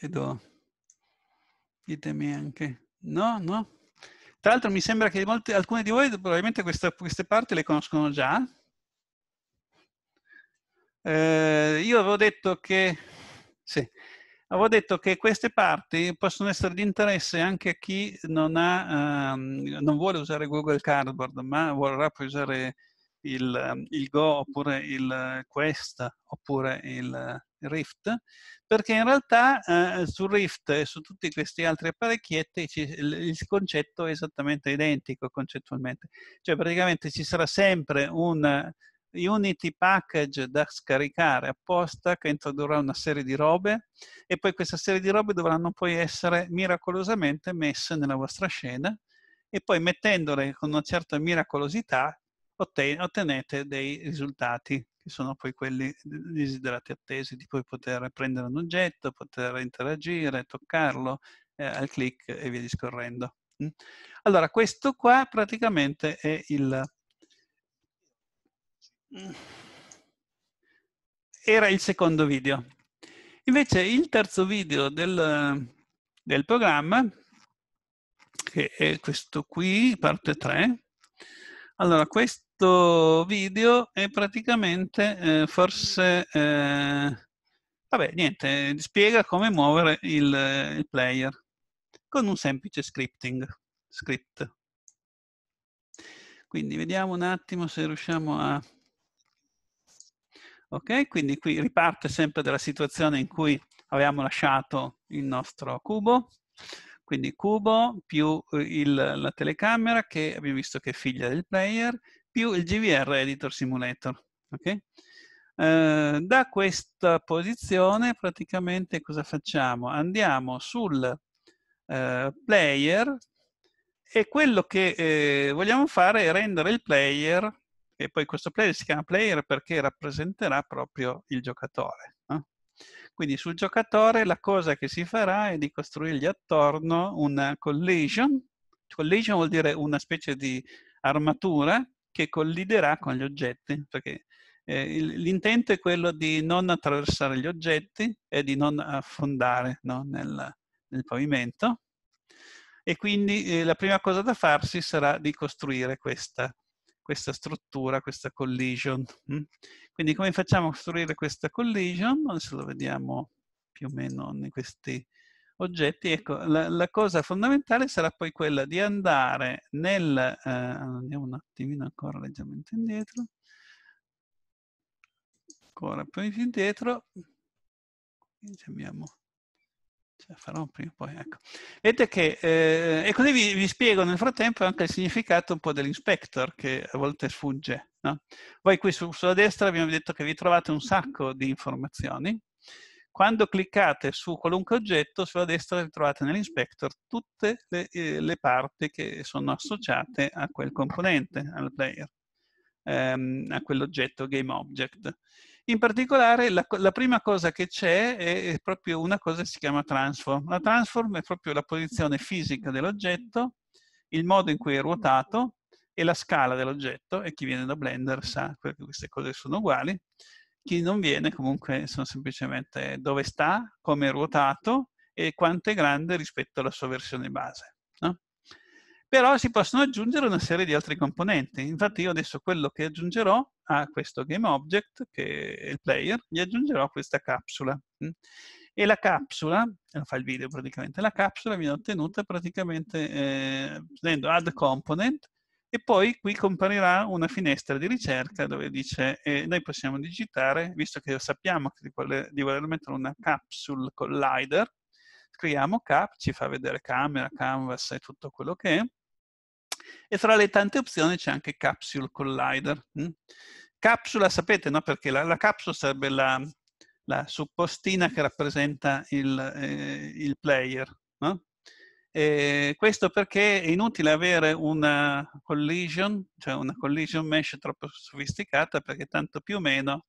vedo, ditemi anche, no, no. Tra l'altro mi sembra che molte, alcune di voi probabilmente questa, queste parti le conoscono già. Eh, io avevo detto che, sì, avevo detto che queste parti possono essere di interesse anche a chi non, ha, ehm, non vuole usare Google Cardboard, ma vorrà poi usare il, ehm, il Go oppure il Quest oppure il Rift, perché in realtà eh, su Rift e su tutti questi altri apparecchietti ci, il, il, concetto è esattamente identico concettualmente. Cioè praticamente ci sarà sempre un Unity package da scaricare apposta che introdurrà una serie di robe e poi questa serie di robe dovranno poi essere miracolosamente messe nella vostra scena e poi mettendole con una certa miracolosità ottenete dei risultati che sono poi quelli desiderati attesi, di poi poter prendere un oggetto, poter interagire, toccarlo eh, al click e via discorrendo. Mm. Allora, questo qua praticamente è il... Mm, era il secondo video. Invece il terzo video del, del programma, che è questo qui, parte 3, allora, questo questo video è praticamente eh, forse... Eh, vabbè, niente, spiega come muovere il, il player con un semplice scripting, script. Quindi vediamo un attimo se riusciamo a... Ok, quindi qui riparte sempre dalla situazione in cui avevamo lasciato il nostro cubo, quindi cubo più eh, il, la telecamera che abbiamo visto che è figlia del player più il GVR Editor Simulator. Okay? Eh, da questa posizione praticamente cosa facciamo? Andiamo sul eh, player e quello che eh, vogliamo fare è rendere il player, e poi questo player si chiama player perché rappresenterà proprio il giocatore. No? Quindi sul giocatore la cosa che si farà è di costruirgli attorno una collision. Collision vuol dire una specie di armatura che colliderà con gli oggetti, perché eh, l'intento è quello di non attraversare gli oggetti e di non affondare no, nel, nel, pavimento. E quindi eh, la prima cosa da farsi sarà di costruire questa, questa struttura, questa collision. Hm? Quindi come facciamo a costruire questa collision? Adesso lo vediamo più o meno in questi oggetti, ecco, la, la, cosa fondamentale sarà poi quella di andare nel... Eh, andiamo un attimino ancora leggermente indietro. Ancora più indietro. Abbiamo ce farò prima o poi, ecco. Vedete che, eh, e così vi, vi, spiego nel frattempo anche il significato un po' dell'inspector che a volte sfugge. No? Voi qui su, sulla destra abbiamo detto che vi trovate un sacco di informazioni, quando cliccate su qualunque oggetto, sulla destra trovate nell'inspector tutte le, eh, le, parti che sono associate a quel componente, al player, ehm, a quell'oggetto GameObject. In particolare, la, la, prima cosa che c'è è, è, proprio una cosa che si chiama transform. La transform è proprio la posizione fisica dell'oggetto, il modo in cui è ruotato e la scala dell'oggetto, e chi viene da Blender sa che queste cose sono uguali chi non viene comunque sono semplicemente dove sta, come è ruotato e quanto è grande rispetto alla sua versione base. No? Però si possono aggiungere una serie di altri componenti. Infatti io adesso quello che aggiungerò a questo GameObject, che è il player, gli aggiungerò questa capsula. Hm? E la capsula, eh, fa il video praticamente, la capsula viene ottenuta praticamente eh, prendendo add component e poi qui comparirà una finestra di ricerca dove dice eh, noi possiamo digitare, visto che sappiamo di, voler, di voler mettere una capsule collider, scriviamo cap, ci fa vedere camera, canvas e tutto quello che è, e tra le tante opzioni c'è anche capsule collider. Hm? Capsula sapete, no? Perché la, la capsula sarebbe la, la suppostina che rappresenta il, eh, il player, no? E eh, questo perché è inutile avere una collision, cioè una collision mesh troppo sofisticata, perché tanto più o meno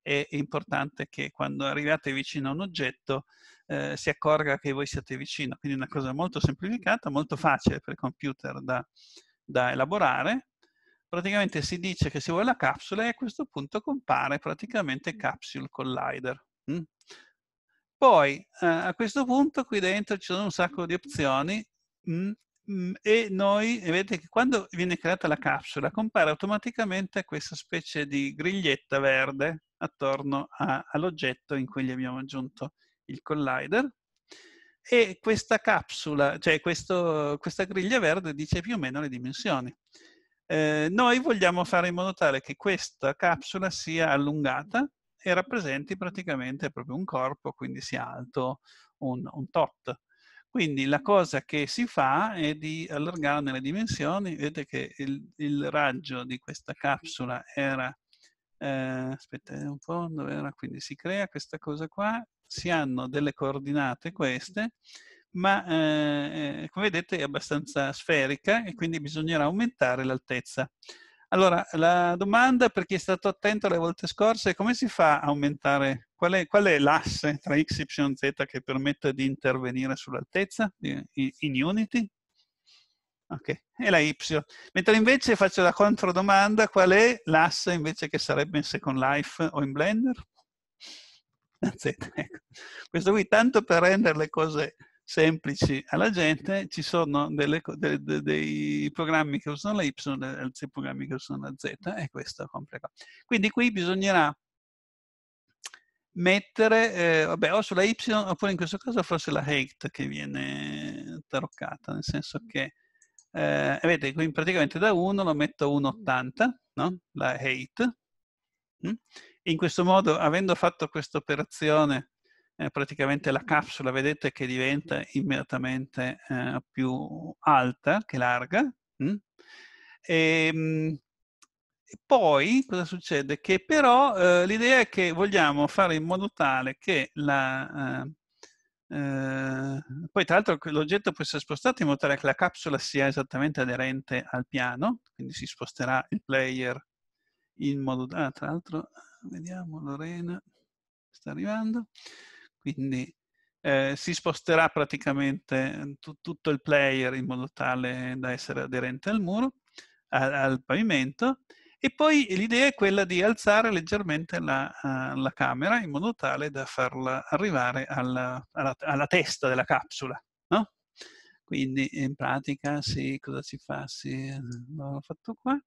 è importante che quando arrivate vicino a un oggetto eh, si accorga che voi siete vicino. Quindi è una cosa molto semplificata, molto facile per il computer da, da elaborare. Praticamente si dice che si vuole la capsula e a questo punto compare praticamente Capsule Collider. Mm? Poi eh, a questo punto qui dentro ci sono un sacco di opzioni mh, mm, mh, mm, e noi vedete che quando viene creata la capsula compare automaticamente questa specie di griglietta verde attorno all'oggetto in cui gli abbiamo aggiunto il collider e questa capsula, cioè questo, questa griglia verde dice più o meno le dimensioni. Eh, noi vogliamo fare in modo tale che questa capsula sia allungata e rappresenti praticamente proprio un corpo, quindi sia alto un, un tot. Quindi la cosa che si fa è di allargarne le dimensioni, vedete che il, il raggio di questa capsula era, eh, aspetta un po', dove era? Quindi si crea questa cosa qua, si hanno delle coordinate queste, ma eh, eh come vedete è abbastanza sferica e quindi bisognerà aumentare l'altezza. Allora, la domanda per chi è stato attento le volte scorse è come si fa a aumentare, qual è, qual è l'asse tra x, y, z che permette di intervenire sull'altezza in Unity? Ok, è la y. Mentre invece faccio la controdomanda, qual è l'asse invece che sarebbe in Second Life o in Blender? z, ecco. Questo qui tanto per rendere le cose semplici alla gente, ci sono delle, de, de, dei programmi che usano la Y, e altri programmi che usano la Z e questo complica. Quindi qui bisognerà mettere, eh, vabbè, o sulla Y oppure in questo caso forse la hate che viene taroccata, nel senso che, eh, vedete, qui praticamente da 1 lo metto a 1,80, no? la hate. Mm? In questo modo, avendo fatto questa operazione eh, praticamente la capsula vedete che diventa immediatamente eh, più alta che larga. Mm? Ehm, e, mh, poi cosa succede? Che però eh, l'idea è che vogliamo fare in modo tale che la... Eh, eh, poi tra l'altro l'oggetto può essere spostato in modo tale che la capsula sia esattamente aderente al piano, quindi si sposterà il player in modo... Ah, tra l'altro, vediamo Lorena, sta arrivando. Quindi eh, si sposterà praticamente mm, t- tutto il player in modo tale da essere aderente al muro, a- al pavimento, e poi l'idea è quella di alzare leggermente la, uh, la camera in modo tale da farla arrivare alla, alla, alla testa della capsula, no? Quindi in pratica si, cosa si fa? Si, mm, l'ho fatto qua.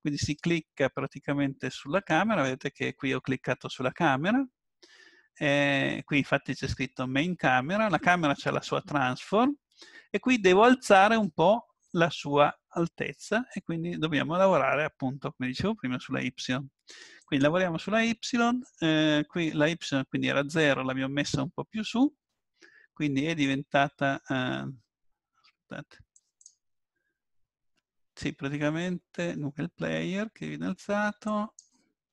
Quindi si clicca praticamente sulla camera, vedete che qui ho cliccato sulla camera, eh, qui infatti c'è scritto main camera, la camera c'è la sua transform e qui devo alzare un po' la sua altezza e quindi dobbiamo lavorare appunto, come dicevo prima, sulla y. Quindi lavoriamo sulla y, eh, qui la y quindi era 0, l'abbiamo messa un po' più su, quindi è diventata, eh, aspettate, sì praticamente, dunque il player che viene alzato,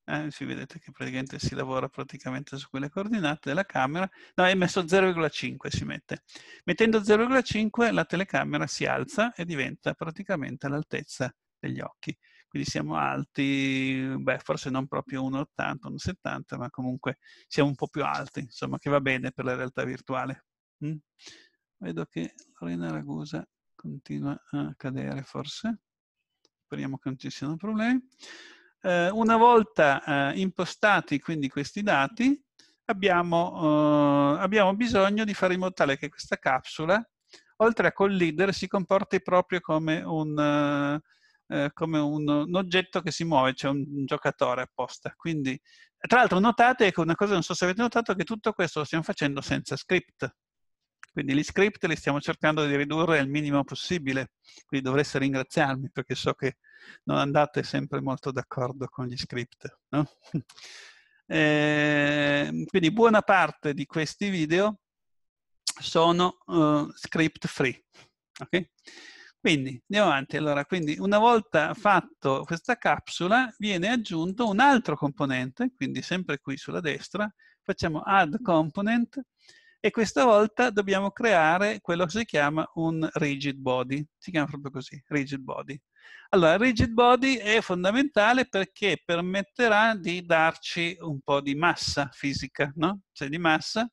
eh, si vedete che praticamente si lavora praticamente su quelle coordinate della camera, no è messo 0,5 si mette, mettendo 0,5 la telecamera si alza e diventa praticamente all'altezza degli occhi, quindi siamo alti, beh forse non proprio 1,80, 1,70 ma comunque siamo un po' più alti, insomma che va bene per la realtà virtuale. Mm? Vedo che Lorena Ragusa continua a cadere forse, speriamo che non ci siano problemi. Eh, una volta eh, impostati quindi questi dati, abbiamo, eh, abbiamo bisogno di fare in modo tale che questa capsula, oltre a collidere, si comporti proprio come un, eh, eh, come un, un, oggetto che si muove, cioè un, un giocatore apposta. Quindi, tra l'altro notate, ecco una cosa non so se avete notato, che tutto questo lo stiamo facendo senza script. Quindi gli script li stiamo cercando di ridurre al minimo possibile, quindi dovreste ringraziarmi perché so che non andate sempre molto d'accordo con gli script. No? Eh, quindi buona parte di questi video sono uh, script free. Okay? Quindi andiamo avanti. Allora, quindi una volta fatto questa capsula viene aggiunto un altro componente, quindi sempre qui sulla destra, facciamo add component e questa volta dobbiamo creare quello che si chiama un rigid body, si chiama proprio così, rigid body. Allora, rigid body è fondamentale perché permetterà di darci un po' di massa fisica, no? Cioè di massa,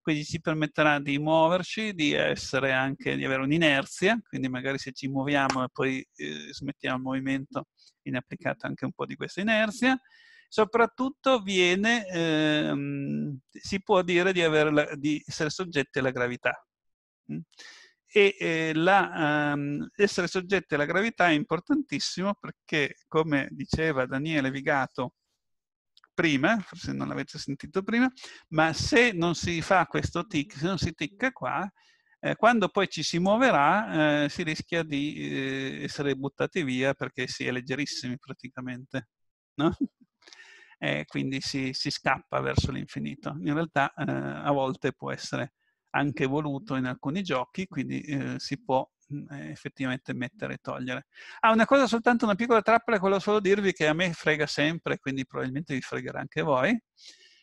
quindi ci permetterà di muoverci, di essere anche, di avere un'inerzia, quindi magari se ci muoviamo e poi eh, smettiamo il movimento viene applicata anche un po' di questa inerzia, soprattutto viene, ehm, si può dire di, la, di, essere soggetti alla gravità. Mm. E eh, la, ehm, essere soggetti alla gravità è importantissimo perché, come diceva Daniele Vigato prima, forse non l'avete sentito prima, ma se non si fa questo tick, se non si ticca qua, eh, quando poi ci si muoverà eh, si rischia di eh, essere buttati via perché si è leggerissimi praticamente. No? e quindi si, si scappa verso l'infinito. In realtà eh, a volte può essere anche voluto in alcuni giochi, quindi eh, si può mm, eh, effettivamente mettere e togliere. Ah, una cosa soltanto, una piccola trappola, quello solo dirvi che a me frega sempre, quindi probabilmente vi fregherà anche voi,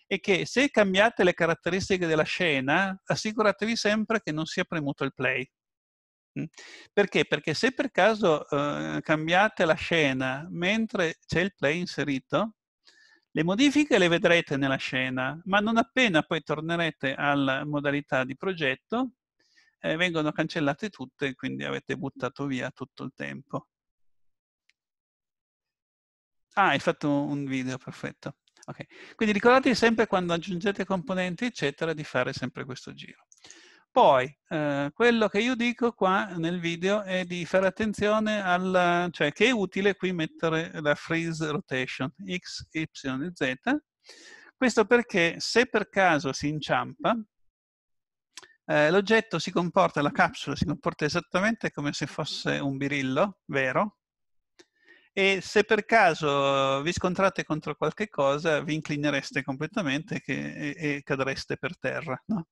è che se cambiate le caratteristiche della scena, assicuratevi sempre che non sia premuto il play. Mm? Perché? Perché se per caso eh, cambiate la scena mentre c'è il play inserito, le modifiche le vedrete nella scena, ma non appena poi tornerete alla modalità di progetto, eh, vengono cancellate tutte e quindi avete buttato via tutto il tempo. Ah, hai fatto un video, perfetto. Okay. Quindi ricordate sempre quando aggiungete componenti, eccetera, di fare sempre questo giro. Poi, eh, quello che io dico qua nel video è di fare attenzione al... cioè che è utile qui mettere la freeze rotation x, y e z. Questo perché se per caso si inciampa, eh, l'oggetto si comporta, la capsula si comporta esattamente come se fosse un birillo, vero? E se per caso vi scontrate contro qualche cosa, vi inclinereste completamente che, e, e cadreste per terra, no?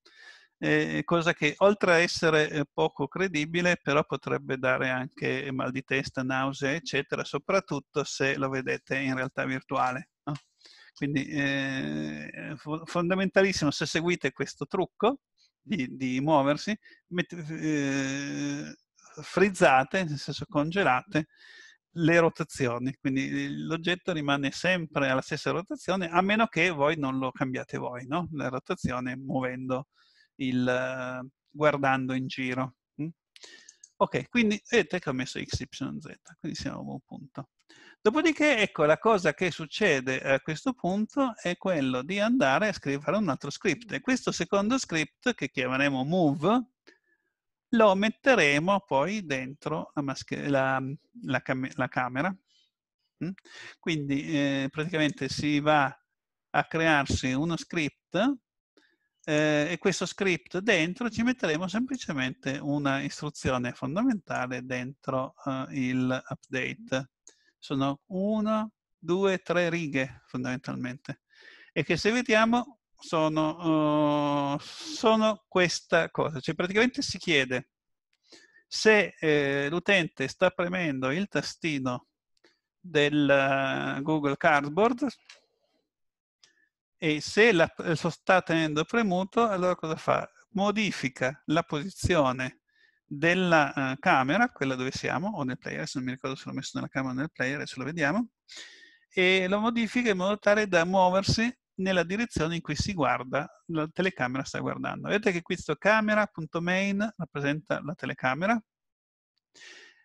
eh, cosa che oltre a essere eh, poco credibile però potrebbe dare anche mal di testa, nausea, eccetera, soprattutto se lo vedete in realtà virtuale. No? Quindi eh, fondamentalissimo, se seguite questo trucco di, di muoversi, met- eh, frizzate, nel senso congelate, le rotazioni, quindi l'oggetto rimane sempre alla stessa rotazione a meno che voi non lo cambiate voi, no? la rotazione muovendo il, eh, guardando in giro. Mm? Ok, quindi vedete eh, che ho messo x, y, z, quindi siamo a un punto. Dopodiché, ecco, la cosa che succede a questo punto è quello di andare a scrivere un altro script. E questo secondo script, che chiameremo move, lo metteremo poi dentro la, la, la, cam la camera. Mm? Quindi eh, praticamente si va a crearsi uno script eh, e questo script dentro ci metteremo semplicemente una istruzione fondamentale dentro eh, il update. Sono una, due, tre righe fondamentalmente e che se vediamo sono, uh, sono questa cosa. Cioè praticamente si chiede se eh, l'utente sta premendo il tastino del uh, Google Cardboard, e se la, lo eh, sta tenendo premuto, allora cosa fa? Modifica la posizione della uh, camera, quella dove siamo, o nel player, se non mi ricordo se l'ho messo nella camera o nel player, adesso lo vediamo, e lo modifica in modo tale da muoversi nella direzione in cui si guarda, la telecamera sta guardando. Vedete che questo camera.main rappresenta la telecamera,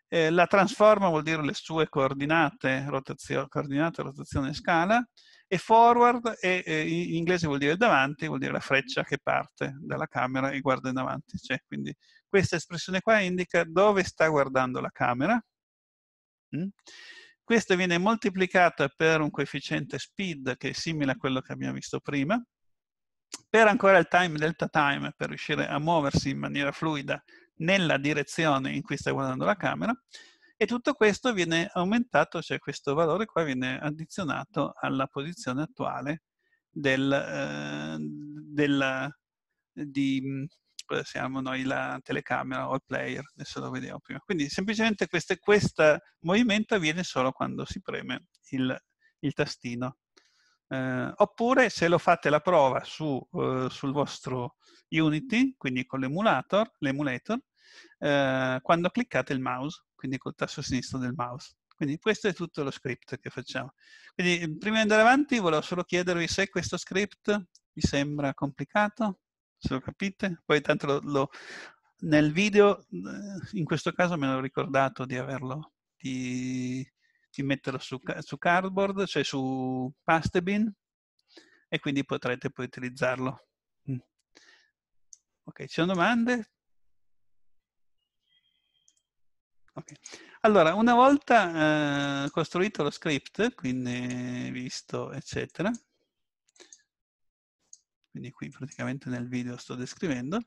eh, la trasforma vuol dire le sue coordinate, rotazio, coordinate rotazione e scala, e forward e, e, in inglese vuol dire davanti, vuol dire la freccia che parte dalla camera e guarda in avanti. Cioè, quindi questa espressione qua indica dove sta guardando la camera. Mm? Questa viene moltiplicata per un coefficiente speed che è simile a quello che abbiamo visto prima, per ancora il time delta time, per riuscire a muoversi in maniera fluida nella direzione in cui sta guardando la camera, e tutto questo viene aumentato, cioè questo valore qua viene addizionato alla posizione attuale del, eh, della, di, cosa siamo noi, la telecamera o il player, adesso lo vediamo prima. Quindi semplicemente queste, questo movimento avviene solo quando si preme il, il tastino. Eh, oppure se lo fate la prova su, eh, sul vostro Unity, quindi con l'emulator, l'emulator, eh, quando cliccate il mouse, quindi col tasto sinistro del mouse. Quindi questo è tutto lo script che facciamo. Quindi mm, prima di andare avanti volevo solo chiedervi se questo script vi sembra complicato, se lo capite. Poi tanto lo, lo, nel video, eh, in questo caso me l'ho ricordato di averlo, di, di metterlo su, su, cardboard, cioè su Pastebin, e quindi potrete poi utilizzarlo. Mm. Ok, ci sono domande? Okay. Allora, una volta eh, costruito lo script, quindi visto, eccetera, quindi qui praticamente nel video sto descrivendo,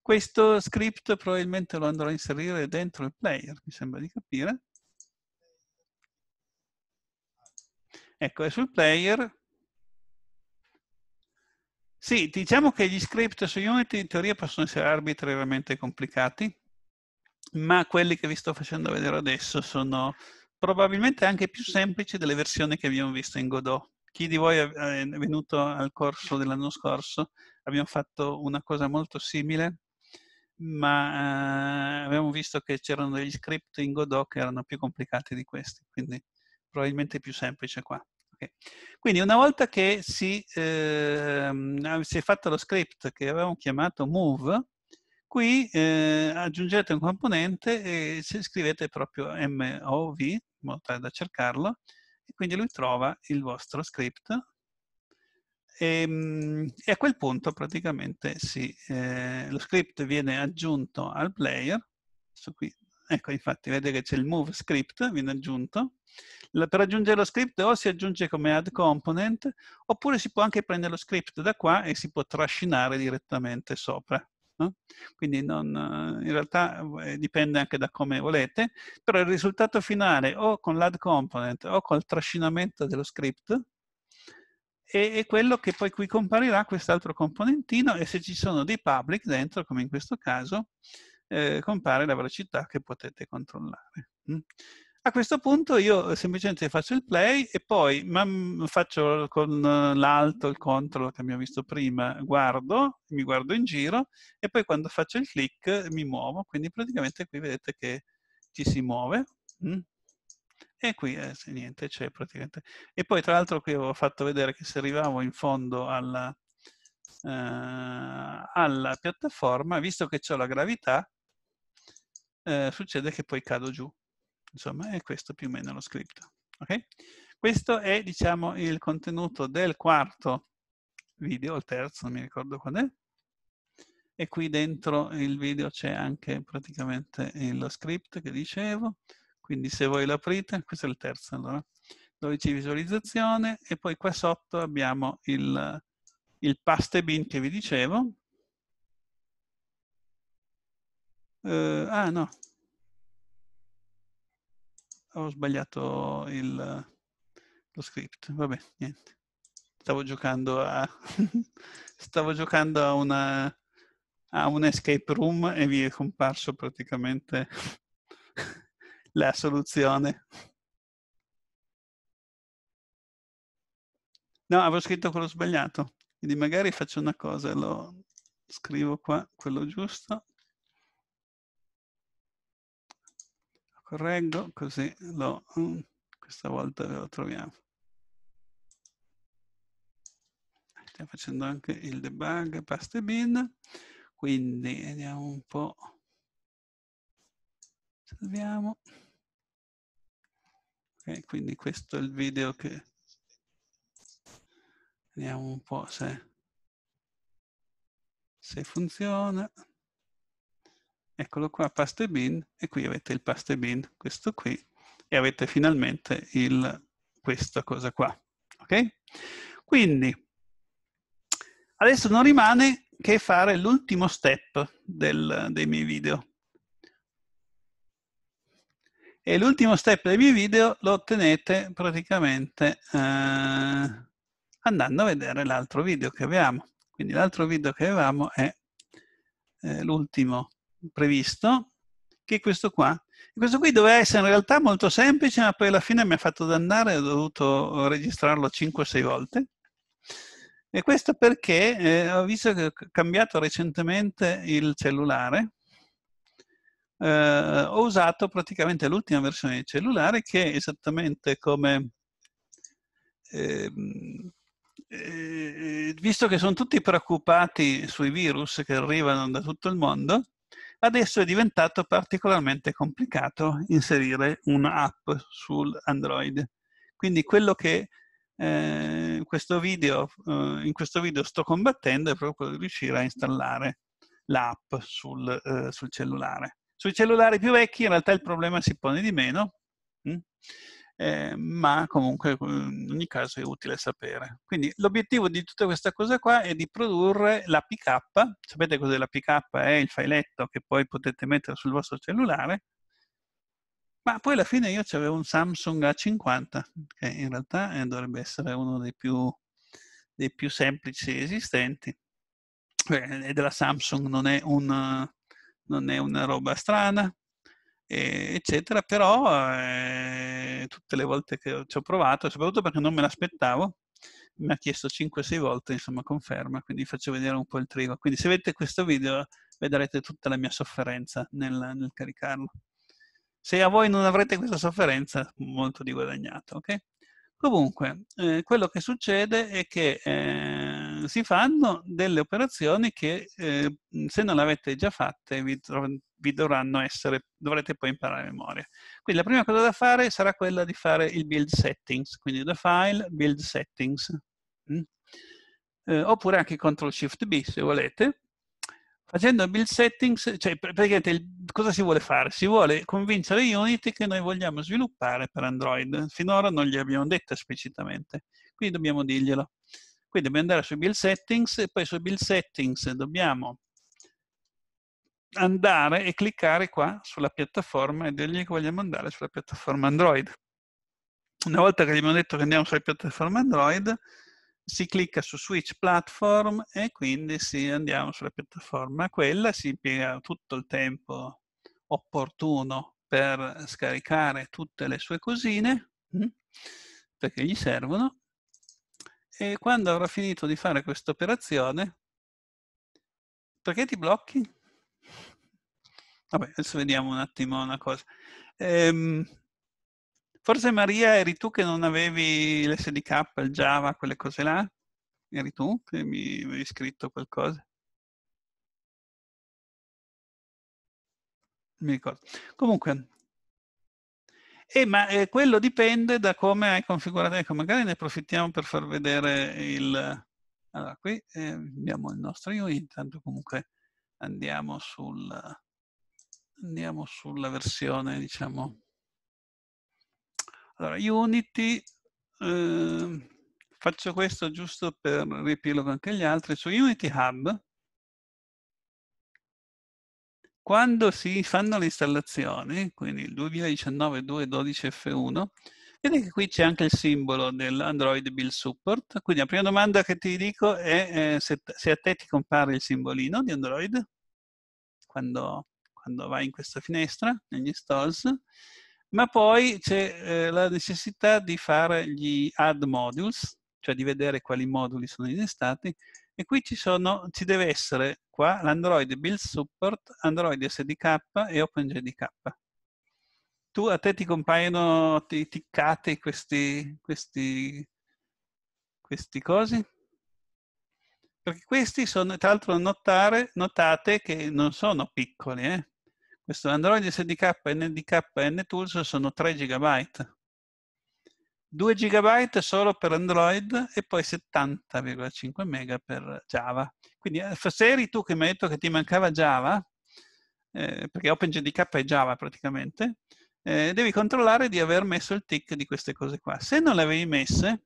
questo script probabilmente lo andrò a inserire dentro il player, mi sembra di capire. Ecco, è sul player. Sì, diciamo che gli script su Unity in teoria possono essere arbitrariamente complicati, ma quelli che vi sto facendo vedere adesso sono probabilmente anche più semplici delle versioni che abbiamo visto in Godot. Chi di voi è venuto al corso dell'anno scorso, abbiamo fatto una cosa molto simile, ma eh, abbiamo visto che c'erano degli script in Godot che erano più complicati di questi, quindi probabilmente più semplice qua. Okay. Quindi una volta che si, eh, si è fatto lo script che avevamo chiamato move, Qui eh, aggiungete un componente e scrivete proprio MOV, in modo tale da cercarlo, e quindi lui trova il vostro script e, ehm, e a quel punto praticamente sì, eh, lo script viene aggiunto al player, qui, ecco infatti vedete che c'è il move script, viene aggiunto, la, per aggiungere lo script o si aggiunge come add component oppure si può anche prendere lo script da qua e si può trascinare direttamente sopra. No? Quindi non, eh, in realtà uhm, eh, dipende anche da come volete, però il risultato finale o con l'add component o col trascinamento dello script è, quello che poi qui comparirà quest'altro componentino e se ci sono dei public dentro, come in questo caso, eh, compare la velocità che potete controllare. Mm? A questo punto io eh, semplicemente faccio il play e poi faccio con l'alto, il control che abbiamo visto prima, guardo, mi guardo in giro e poi quando faccio il click mi muovo. Quindi praticamente qui vedete che ci si muove. Mm? E qui eh, niente, c'è praticamente. E poi tra l'altro qui avevo fatto vedere che se arrivavo in fondo alla, eh, alla piattaforma, visto che ho la gravità, eh, succede che poi cado giù. Insomma, è questo più o meno lo script. Okay? Questo è, diciamo, il contenuto del quarto video, il terzo, non mi ricordo qual è. E qui dentro il video c'è anche praticamente lo script che dicevo. Quindi se voi lo aprite, questo è il terzo allora, 12 visualizzazione e poi qua sotto abbiamo il, il paste bin che vi dicevo. Uh, ah no, ho sbagliato il, lo script, vabbè, niente. Stavo giocando a, stavo giocando a, una, a un escape room e vi è comparso praticamente la soluzione. No, avevo scritto quello sbagliato, quindi magari faccio una cosa, lo scrivo qua, quello giusto. correggo così lo, mm, questa volta lo troviamo. Stiamo facendo anche il debug pasta e bin, quindi vediamo un po'. Salviamo. Ok, quindi questo è il video che vediamo un po' se, se funziona. Eccolo qua, paste bin, e qui avete il paste bin, questo qui, e avete finalmente il, questa cosa qua. Ok? Quindi, adesso non rimane che fare l'ultimo step del, dei miei video. E l'ultimo step dei miei video lo ottenete praticamente eh, andando a vedere l'altro video che avevamo. Quindi l'altro video che avevamo è eh, l'ultimo previsto che questo qua. Questo qui doveva essere in realtà molto semplice, ma poi alla fine mi ha fatto dannare, ho dovuto registrarlo 5-6 volte. E questo perché eh, ho visto che ho cambiato recentemente il cellulare, eh, ho usato praticamente l'ultima versione del cellulare che è esattamente come... Ehm, eh, visto che sono tutti preoccupati sui virus che arrivano da tutto il mondo, adesso è diventato particolarmente complicato inserire un'app sul Android. Quindi quello che eh, in, questo video, eh, in questo video sto combattendo è proprio di riuscire a installare l'app sul, eh, sul, cellulare. Sui cellulari più vecchi in realtà il problema si pone di meno, mh? Mm? eh, ma comunque mhmm, in ogni caso è utile sapere. Quindi l'obiettivo di tutta questa cosa qua è di produrre la PK, sapete cos'è la PK? È il filetto che poi potete mettere sul vostro cellulare, ma poi alla fine io avevo un Samsung A50, che in realtà eh, dovrebbe essere uno dei più, dei più semplici esistenti. Eh, e della Samsung, non è, un, non è una roba strana, eccetera, però eh, tutte le volte che ci ho provato, soprattutto perché non me l'aspettavo, mi ha chiesto 5-6 volte, insomma, conferma, quindi faccio vedere un po' il trigo. Quindi se vedete questo video vedrete tutta la mia sofferenza nel, nel caricarlo. Se a voi non avrete questa sofferenza, molto di guadagnato, ok? Comunque, eh, quello che succede è che eh, si fanno delle operazioni che eh, se non l'avete già fatte vi, vi, dovranno essere, dovrete poi imparare a memoria. Quindi la prima cosa da fare sarà quella di fare il build settings, quindi da file build settings, mm? eh, oppure anche CTRL SHIFT B se volete. Facendo build settings, cioè praticamente il, cosa si vuole fare? Si vuole convincere Unity che noi vogliamo sviluppare per Android. Finora non gli abbiamo detto esplicitamente, quindi dobbiamo dirglielo. Quindi dobbiamo andare su Build Settings e poi su Build Settings dobbiamo andare e cliccare qua sulla piattaforma e dirgli che vogliamo andare sulla piattaforma Android. Una volta che gli abbiamo detto che andiamo sulla piattaforma Android, si clicca su Switch Platform e quindi si andiamo sulla piattaforma quella, si impiega tutto il tempo opportuno per scaricare tutte le sue cosine mm, perché gli servono e quando avrà finito di fare questa operazione, perché ti blocchi? Vabbè, adesso vediamo un attimo una cosa. Ehm, forse Maria eri tu che non avevi l'SDK, il Java, quelle cose là? Eri tu che mi avevi scritto qualcosa? mi ricordo. Comunque, eh, ma eh, quello dipende da come hai configurato. Ecco, magari ne approfittiamo per far vedere il... Allora, qui eh, abbiamo il nostro unit, intanto comunque andiamo, sul, andiamo sulla versione, diciamo... Allora, Unity... Ehm, faccio questo giusto per riepilogo anche gli altri. Su Unity Hub quando si fanno le installazioni, quindi il 2019-212F1, vedi che qui c'è anche il simbolo dell'Android Build Support, quindi la prima domanda che ti dico è eh, se, se, a te ti compare il simbolino di Android quando, quando vai in questa finestra, negli installs. ma poi c'è eh, la necessità di fare gli add modules, cioè di vedere quali moduli sono innestati, e qui ci, sono, ci deve essere qua l'Android Build Support, Android SDK e OpenJDK. Tu a te ti compaiono, ti ticcate questi, questi, questi cosi? Perché questi sono, tra l'altro notare, notate che non sono piccoli, eh? Questo Android SDK, NDK e NTools sono 3 GB 2 GB solo per Android e poi 70,5 MB per Java. Quindi eh, se eri tu che mi hai detto che ti mancava Java, eh, perché OpenJDK è Java praticamente, eh, devi controllare di aver messo il tick di queste cose qua. Se non le avevi messe,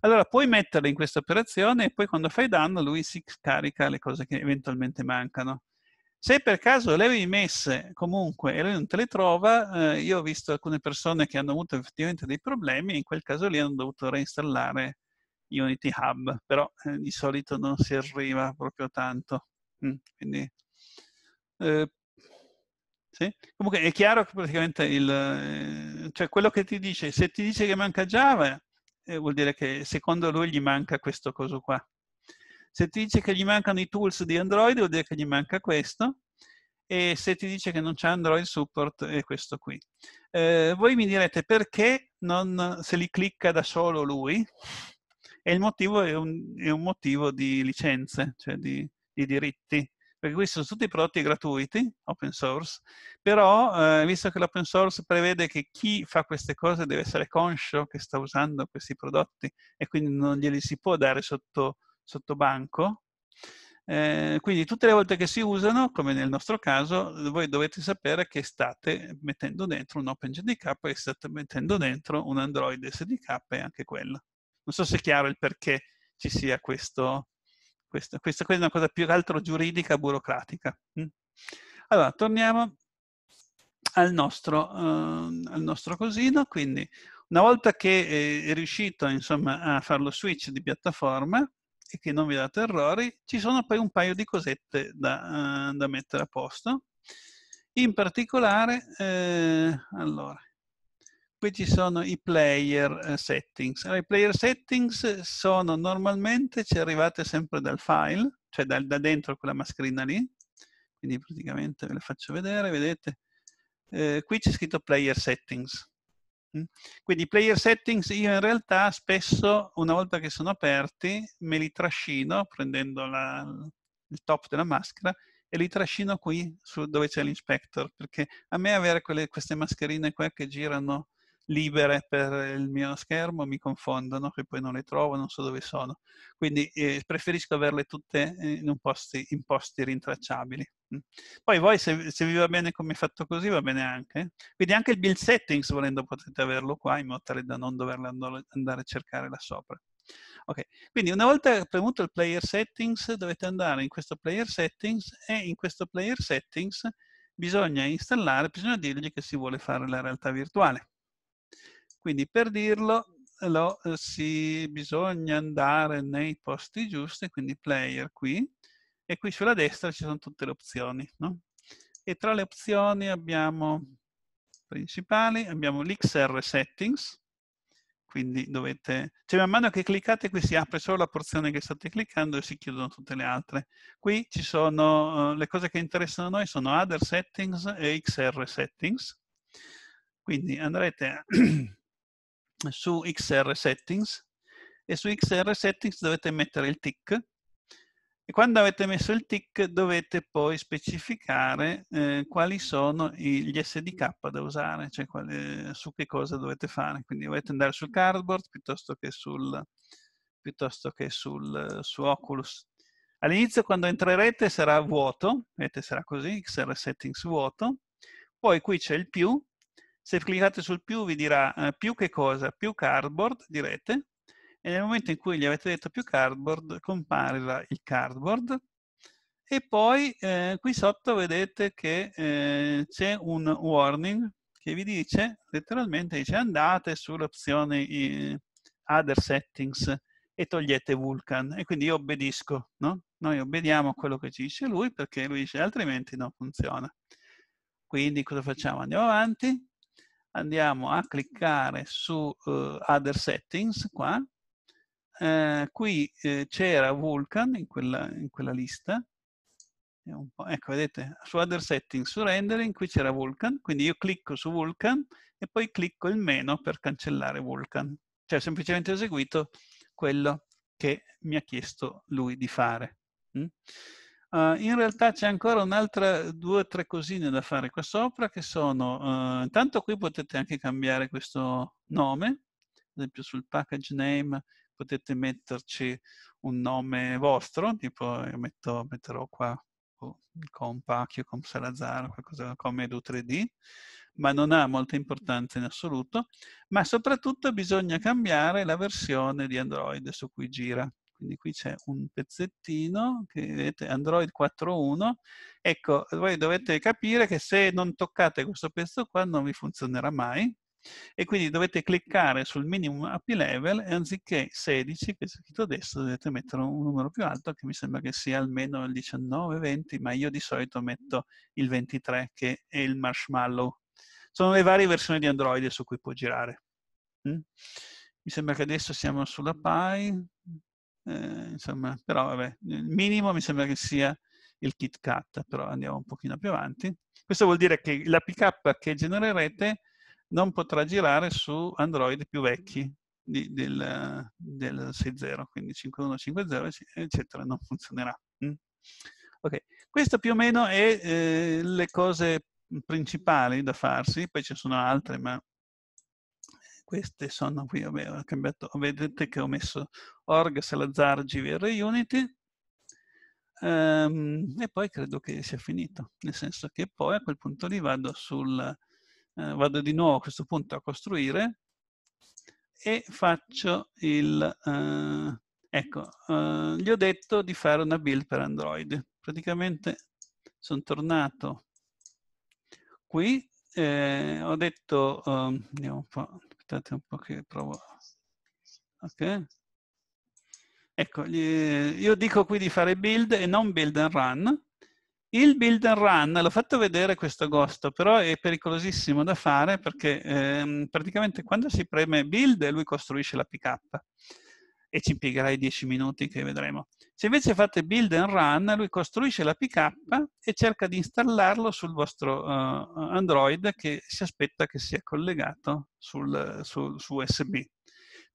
allora puoi metterle in questa operazione e poi quando fai danno lui si scarica le cose che eventualmente mancano. Se per caso le avevi messe comunque e lui non te le trova, eh, io ho visto alcune persone che hanno avuto effettivamente dei problemi in quel caso lì hanno dovuto reinstallare Unity Hub, però eh, di solito non si arriva proprio tanto. Mm, quindi, eh, sì? Comunque è chiaro che praticamente il, eh, cioè quello che ti dice, se ti dice che manca Java, eh, vuol dire che secondo lui gli manca questo coso qua. Se ti dice che gli mancano i tools di Android, vuol dire che gli manca questo. E se ti dice che non c'è Android support, è questo qui. Eh, voi mi direte perché non se li clicca da solo lui? E il motivo è un, è un motivo di licenze, cioè di, di diritti perché questi sono tutti prodotti gratuiti, open source, però eh, visto che l'open source prevede che chi fa queste cose deve essere conscio che sta usando questi prodotti e quindi non glieli si può dare sotto sotto banco. Eh, quindi tutte le volte che si usano, come nel nostro caso, voi dovete sapere che state mettendo dentro un OpenJDK e state mettendo dentro un Android SDK e anche quello. Non so se è chiaro il perché ci sia questo, questo, questa, questa è una cosa più che altro giuridica, burocratica. Mm. Allora, torniamo al nostro, uh, al nostro cosino, quindi una volta che eh, è riuscito insomma, a fare lo switch di piattaforma, e che non vi date errori, ci sono poi un paio di cosette da, uh, da mettere a posto. In particolare, eh, allora, qui ci sono i player eh, settings. Allora, I player settings sono normalmente, ci arrivate sempre dal file, cioè da, da dentro quella mascherina lì, quindi praticamente ve le faccio vedere, vedete? Eh, qui c'è scritto player settings. Mm? Quindi i player settings io in realtà spesso, una volta che sono aperti, me li trascino prendendo la, il top della maschera e li trascino qui su, dove c'è l'inspector, perché a me avere quelle, queste mascherine qua che girano libere per il mio schermo mi confondono, che poi non le trovo, non so dove sono. Quindi eh, preferisco averle tutte in, posti, in posti rintracciabili. Mm. Poi voi se, se, vi va bene come fatto così va bene anche. Quindi anche il build settings volendo potete averlo qua in modo tale da non doverlo andare a cercare là sopra. Ok, quindi una volta premuto il player settings dovete andare in questo player settings e in questo player settings bisogna installare, bisogna dirgli che si vuole fare la realtà virtuale. Quindi per dirlo lo, eh, si, bisogna andare nei posti giusti, quindi player qui, e qui sulla destra ci sono tutte le opzioni. No? E tra le opzioni abbiamo principali, abbiamo l'XR settings, quindi dovete, cioè man mano che cliccate qui si apre solo la porzione che state cliccando e si chiudono tutte le altre. Qui ci sono, eh, le cose che interessano a noi sono other settings e XR settings, quindi andrete su XR settings e su XR settings dovete mettere il tick quando avete messo il tick dovete poi specificare eh, quali sono gli SDK da usare, cioè quali, eh, su che cosa dovete fare. Quindi dovete andare sul cardboard piuttosto che sul, piuttosto che sul eh, su Oculus. All'inizio quando entrerete sarà vuoto, vedete sarà così, XR settings vuoto, poi qui c'è il più, se cliccate sul più vi dirà eh, più che cosa, più cardboard direte, e nel momento in cui gli avete detto più cardboard compare il cardboard e poi eh, qui sotto vedete che eh, c'è un warning che vi dice letteralmente dice andate sull'opzione eh, other settings e togliete vulcan e quindi io obbedisco no? noi obbediamo a quello che ci dice lui perché lui dice altrimenti non funziona quindi cosa facciamo andiamo avanti andiamo a cliccare su uh, other settings qua eh, qui eh, c'era Vulkan in quella, in quella lista, ecco vedete, su Other Settings, su Rendering, qui c'era Vulkan, quindi io clicco su Vulkan e poi clicco il meno per cancellare Vulkan. Cioè ho semplicemente eseguito quello che mi ha chiesto lui di fare. Mm? Uh, in realtà c'è ancora un'altra, due o tre cosine da fare qua sopra che sono, uh, intanto qui potete anche cambiare questo nome, ad esempio sul package name potete metterci un nome vostro, tipo io metto, metterò qua oh, Compacchio, Com Salazar, qualcosa come Edu3D, ma non ha molta importanza in assoluto, ma soprattutto bisogna cambiare la versione di Android su cui gira. Quindi qui c'è un pezzettino che vedete Android 4.1. Ecco, voi dovete capire che se non toccate questo pezzo qua non vi funzionerà mai, e quindi dovete cliccare sul minimum API level e anziché 16 che è scritto a destra dovete mettere un numero più alto che mi sembra che sia almeno il 19, 20 ma io di solito metto il 23 che è il marshmallow sono le varie versioni di Android su cui può girare mm? mi sembra che adesso siamo sulla Pi eh, insomma però vabbè il minimo mi sembra che sia il KitKat però andiamo un pochino più avanti questo vuol dire che la pickup che genererete non potrà girare su Android più vecchi di, del, del 6.0, quindi 5.1.5.0, eccetera, non funzionerà. Ok, mm. Okay. Questo più o meno è eh, le cose principali da farsi, poi ci sono altre, ma queste sono qui, vabbè, ho cambiato, vedete che ho messo org, Salazar, GVR, Unity, um, e poi credo che sia finito, nel senso che poi a quel punto lì vado sul, eh, vado di nuovo a questo punto a costruire e faccio il... Eh, ecco, eh, gli ho detto di fare una build per Android. Praticamente sono tornato qui, eh, ho detto... Ehm, andiamo un po', aspettate un po' che provo... Ok. Ecco, io dico qui di fare build e non build and run, il build and run l'ho fatto vedere questo agosto, però è pericolosissimo da fare perché ehm, praticamente quando si preme build lui costruisce la pick up e ci impiegherai 10 minuti che vedremo. Se invece fate build and run, lui costruisce la pick up e cerca di installarlo sul vostro uh, Android che si aspetta che sia collegato sul, su, su USB.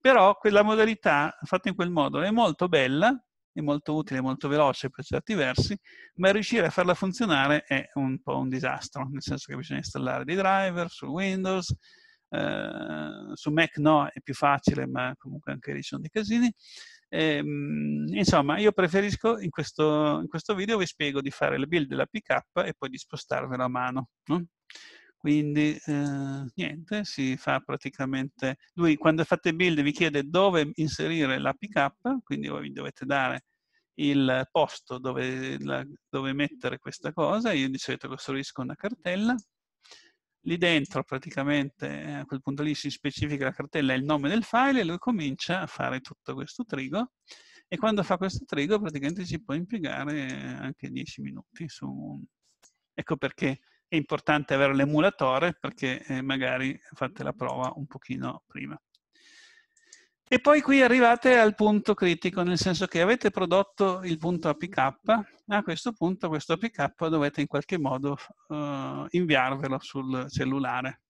Però quella modalità fatta in quel modo è molto bella è molto utile, molto veloce per certi versi, ma riuscire a farla funzionare è un po' un disastro, nel senso che bisogna installare dei driver su Windows, eh, su Mac no, è più facile, ma comunque anche lì sono dei casini. E, ehm, insomma, io preferisco in questo, in questo, video vi spiego di fare il build della pickup e poi di spostarvela a mano. No? Quindi eh, niente, si fa praticamente... Lui quando fate build vi chiede dove inserire la pickup, quindi voi vi dovete dare il posto dove, la, dove mettere questa cosa, io di solito costruisco una cartella, lì dentro praticamente a quel punto lì si specifica la cartella e il nome del file e lui comincia a fare tutto questo trigo e quando fa questo trigo praticamente si può impiegare anche 10 minuti su... ecco perché è importante avere l'emulatore perché eh, magari fate la prova un pochino prima. E poi qui arrivate al punto critico, nel senso che avete prodotto il punto APK, a questo punto questo APK dovete in qualche modo eh, inviarvelo sul cellulare.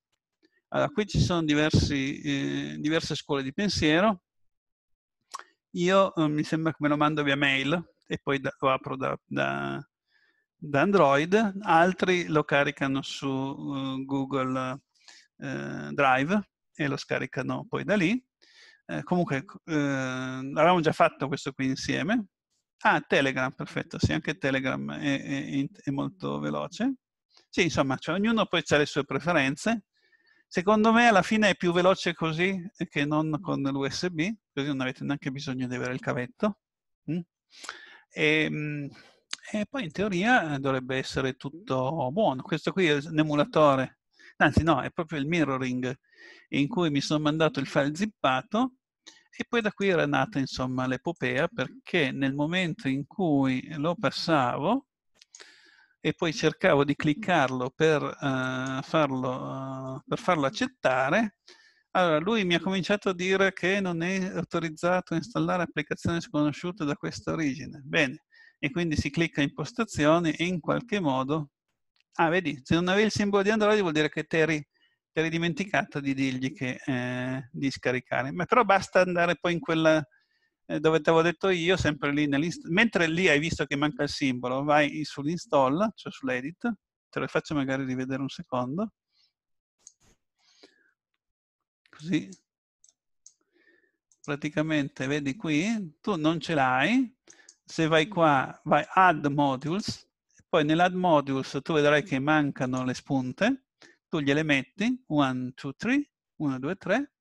Allora, qui ci sono diversi, eh, diverse scuole di pensiero. Io eh, mi sembra che me lo mando via mail e poi da, lo apro da, da, da Android, altri lo caricano su uh, Google uh, Drive e lo scaricano poi da lì. Eh, comunque, eh, avevamo già fatto questo qui insieme. Ah, Telegram, perfetto, sì, anche Telegram è, è, è molto veloce. Sì, insomma, cioè, ognuno poi ha le sue preferenze. Secondo me alla fine è più veloce così che non con l'USB, così non avete neanche bisogno di avere il cavetto. Mm? E, ehm, mh, e poi in teoria eh, dovrebbe essere tutto mm. buono. Questo qui è un emulatore, anzi no, è proprio il mirroring in cui mi sono mandato il file zippato e poi da qui era nata insomma l'epopea perché nel momento in cui lo passavo e poi cercavo di cliccarlo per, uh, farlo, uh, per farlo accettare, allora, lui mi ha cominciato a dire che non è autorizzato a installare applicazioni sconosciute da questa origine. Bene, e quindi si clicca impostazioni e in qualche modo... Ah, vedi, se non avevi il simbolo di Android vuol dire che ti eri, eri, dimenticato di dirgli che, eh, di scaricare. Ma però basta andare poi in quella eh, dove ti avevo detto io, sempre lì Mentre lì hai visto che manca il simbolo, vai sull'install, cioè sull'edit, te lo faccio magari rivedere un secondo. Così praticamente vedi qui, tu non ce l'hai, se vai qua, vai Add Modules, poi nell'Add Modules tu vedrai che mancano le spunte, tu gliele metti, 1, 2, 3, 1, 2, 3,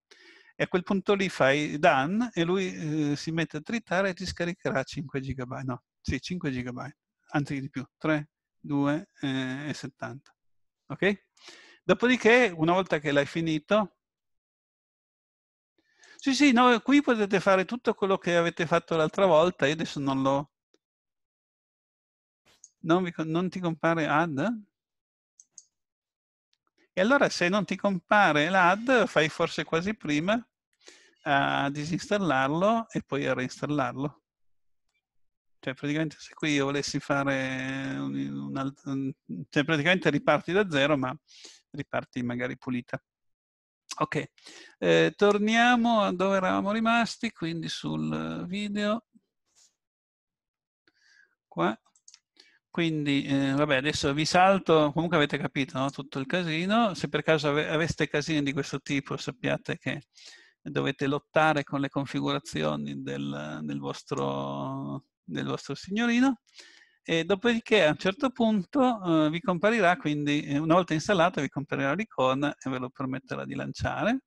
e a quel punto lì fai Done e lui eh, si mette a tritare e ti scaricherà 5 GB, no, sì, 5 GB, anzi di più, 3, 2 eh, e 70. Ok? Dopodiché, una volta che l'hai finito, sì, sì, no, qui potete fare tutto quello che avete fatto l'altra volta. Io adesso non lo... Non, vi, non ti compare ad? E allora se non ti compare l'ad, fai forse quasi prima a disinstallarlo e poi a reinstallarlo. Cioè praticamente se qui io volessi fare un, un, un, cioè praticamente riparti da zero, ma riparti magari pulita. Ok, eh, torniamo a dove eravamo rimasti, quindi sul video. Qua. Quindi, eh, vabbè, adesso vi salto, comunque avete capito no? tutto il casino. Se per caso ave aveste casini di questo tipo, sappiate che dovete lottare con le configurazioni del, del, vostro, del vostro signorino e dopodiché a un certo punto eh, vi comparirà, quindi eh, una volta installato vi comparirà l'icona e ve lo permetterà di lanciare.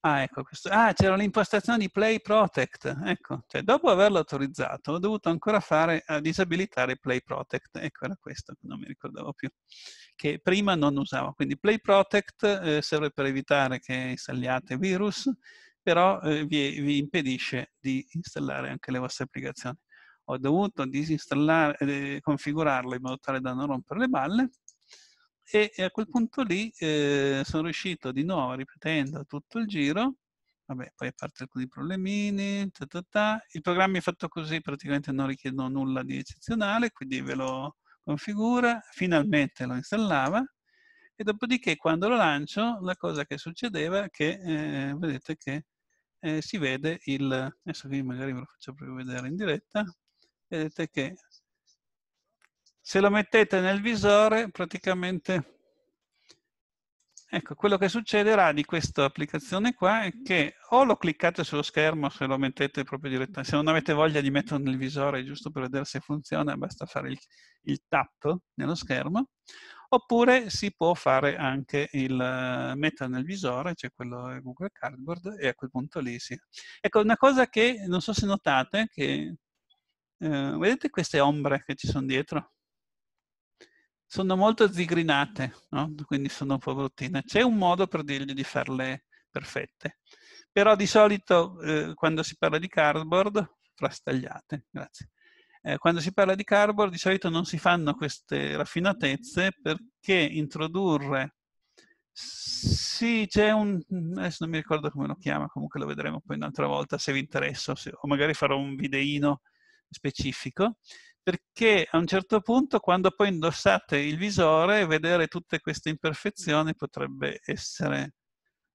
Ah, ecco, questo. ah, c'era l'impostazione di Play Protect, ecco, cioè dopo averlo autorizzato ho dovuto ancora fare, a eh, disabilitare Play Protect, ecco era questo non mi ricordavo più, che prima non usavo, quindi Play Protect eh, serve per evitare che installiate virus, però eh, vi, vi impedisce di installare anche le vostre applicazioni ho dovuto disinstallare, eh, configurarlo in modo tale da non rompere le balle e, e a quel punto lì eh, sono riuscito di nuovo, ripetendo tutto il giro, vabbè, poi a parte alcuni problemini, ta ta ta. il programma è fatto così, praticamente non richiedono nulla di eccezionale, quindi ve lo configura, finalmente lo installava, e dopodiché quando lo lancio la cosa che succedeva è che eh, vedete che eh, si vede il adesso qui magari ve lo faccio proprio vedere in diretta vedete che se lo mettete nel visore praticamente ecco quello che succederà di questa applicazione qua è che o lo cliccate sullo schermo se lo mettete proprio direttamente se non avete voglia di metterlo nel visore giusto per vedere se funziona basta fare il, il tap nello schermo oppure si può fare anche il eh, meta nel visore, cioè quello Google Cardboard, e a quel punto lì si... Ecco, una cosa che non so se notate, che eh, vedete queste ombre che ci sono dietro? Sono molto zigrinate, no? quindi sono un po' bruttine. C'è un modo per dirgli di farle perfette, però di solito eh, quando si parla di cardboard, frastagliate, grazie. Eh, quando si parla di cardboard di solito non si fanno queste raffinatezze perché introdurre sì, c'è un... adesso non mi ricordo come lo chiama, comunque lo vedremo poi un'altra volta se vi interessa, o magari farò un videino specifico, perché a un certo punto quando poi indossate il visore, vedere tutte queste imperfezioni potrebbe essere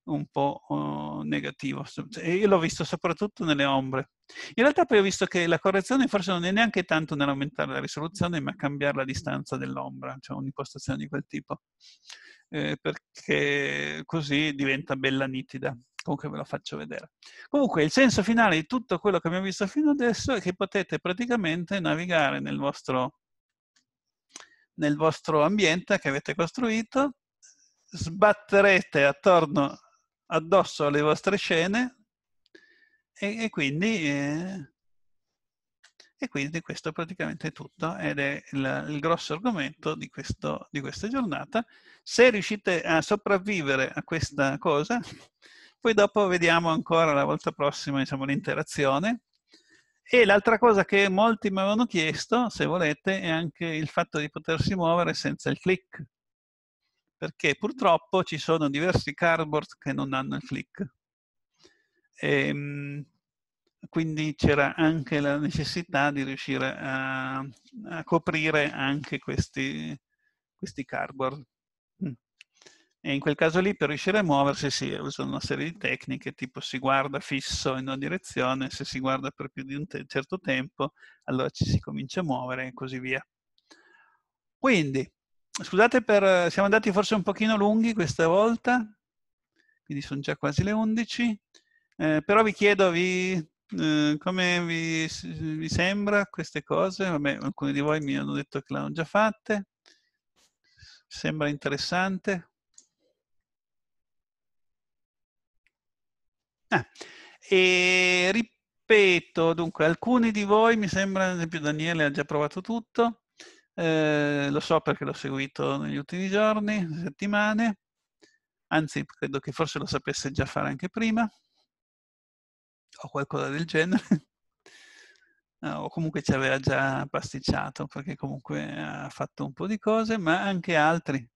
un po' oh, negativo. E io l'ho visto soprattutto nelle ombre. In realtà poi ho visto che la correzione forse non è neanche tanto nell'aumentare la risoluzione, ma cambiare la distanza dell'ombra, cioè un'impostazione di quel tipo, eh, perché così diventa bella nitida comunque ve lo faccio vedere. Comunque il senso finale di tutto quello che abbiamo visto fino adesso è che potete praticamente navigare nel vostro, nel vostro ambiente che avete costruito, sbatterete attorno, addosso alle vostre scene e, e quindi... Eh, e quindi questo è praticamente tutto ed è il, il grosso argomento di, questo, di questa giornata. Se riuscite a sopravvivere a questa cosa, poi dopo vediamo ancora la volta prossima diciamo, l'interazione. E l'altra cosa che molti mi avevano chiesto, se volete, è anche il fatto di potersi muovere senza il click. Perché purtroppo ci sono diversi cardboard che non hanno il click. E, ehm, quindi c'era anche la necessità di riuscire a, a coprire anche questi, questi cardboard. E in quel caso lì per riuscire a muoversi si sì, usano una serie di tecniche, tipo si guarda fisso in una direzione, se si guarda per più di un te- certo tempo, allora ci si comincia a muovere e così via. Quindi, scusate per... siamo andati forse un pochino lunghi questa volta, quindi sono già quasi le 11, eh, però vi chiedo vi, eh, come vi, vi sembra queste cose, Vabbè, alcuni di voi mi hanno detto che l'hanno già fatte, sembra interessante. Ah, e ripeto, dunque, alcuni di voi, mi sembra, ad esempio Daniele ha già provato tutto, eh, lo so perché l'ho seguito negli ultimi giorni, settimane, anzi credo che forse lo sapesse già fare anche prima, o qualcosa del genere, eh, o comunque ci aveva già pasticciato, perché comunque ha fatto un po' di cose, ma anche altri.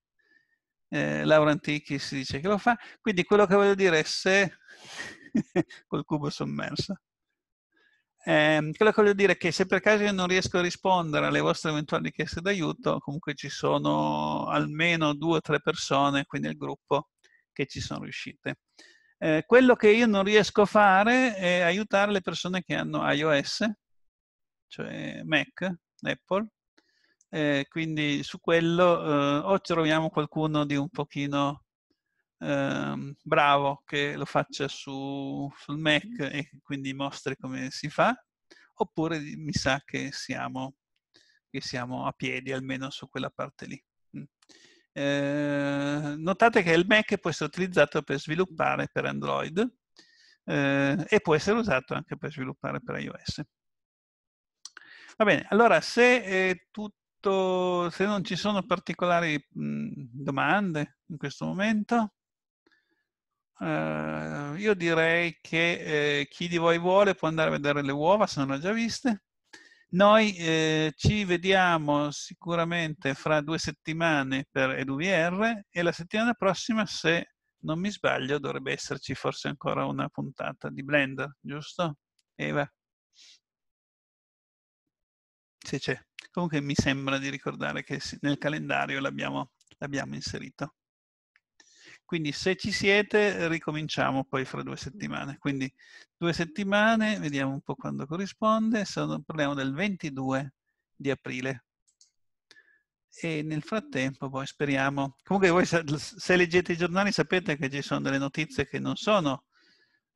Eh, Laura Antichi si dice che lo fa. Quindi quello che voglio dire è se col cubo sommerso. Eh, quello che voglio dire è che se per caso io non riesco a rispondere alle vostre eventuali richieste d'aiuto, comunque ci sono almeno due o tre persone qui nel gruppo che ci sono riuscite. Eh, quello che io non riesco a fare è aiutare le persone che hanno iOS, cioè Mac, Apple, eh, quindi su quello eh, o troviamo qualcuno di un pochino Ehm, bravo che lo faccia su, sul Mac e quindi mostri come si fa, oppure mi sa che siamo, che siamo a piedi almeno su quella parte lì. Eh, notate che il Mac può essere utilizzato per sviluppare per Android eh, e può essere usato anche per sviluppare per iOS. Va bene, allora se, tutto, se non ci sono particolari mh, mm, domande in questo momento, eh, io direi che eh, chi di voi vuole può andare a vedere le uova, se non le ha già viste. Noi eh, ci vediamo sicuramente fra due settimane per EduVR e la settimana prossima, se non mi sbaglio, dovrebbe esserci forse ancora una puntata di Blender, giusto? Eva? Se c'è. Comunque mi sembra di ricordare che nel calendario l'abbiamo inserito. Quindi se ci siete ricominciamo poi fra due settimane. Quindi due settimane, vediamo un po' quando corrisponde, sono, parliamo del 22 di aprile. E nel frattempo poi speriamo... Comunque voi se leggete i giornali sapete che ci sono delle notizie che non sono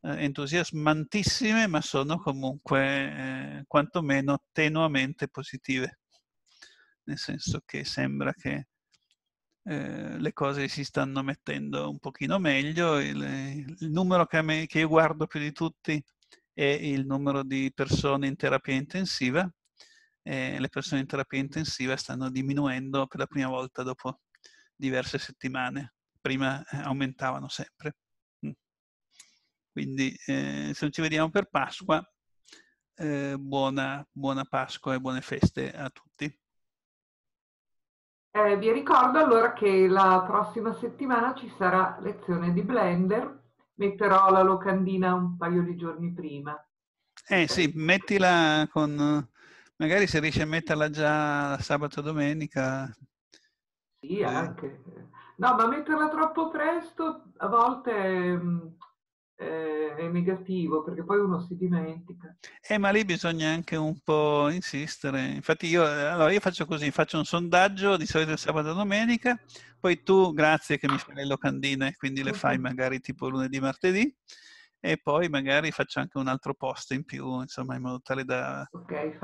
eh, entusiasmantissime, ma sono comunque eh, quantomeno tenuamente positive. Nel senso che sembra che eh, le cose si stanno mettendo un pochino meglio. Il, il numero che, me, che, io guardo più di tutti è il numero di persone in terapia intensiva. Eh, le persone in terapia intensiva stanno diminuendo per la prima volta dopo diverse settimane. Prima eh, aumentavano sempre. Mm. Quindi eh, se non ci vediamo per Pasqua, eh, buona, buona Pasqua e buone feste a tutti. Eh, vi ricordo allora che la prossima settimana ci sarà lezione di Blender, metterò la locandina un paio di giorni prima. Eh sì, mettila con... magari se riesci a metterla già sabato domenica. Sì, eh. anche. No, ma metterla troppo presto a volte mm, eh, è negativo perché poi uno si dimentica. Eh, ma lì bisogna anche un po' insistere. Infatti io, eh, allora io faccio così, faccio un sondaggio di solito il sabato e domenica, poi tu grazie che mi fai le locandine, quindi le fai magari tipo lunedì, martedì e poi magari faccio anche un altro post in più, insomma, in modo tale da, okay,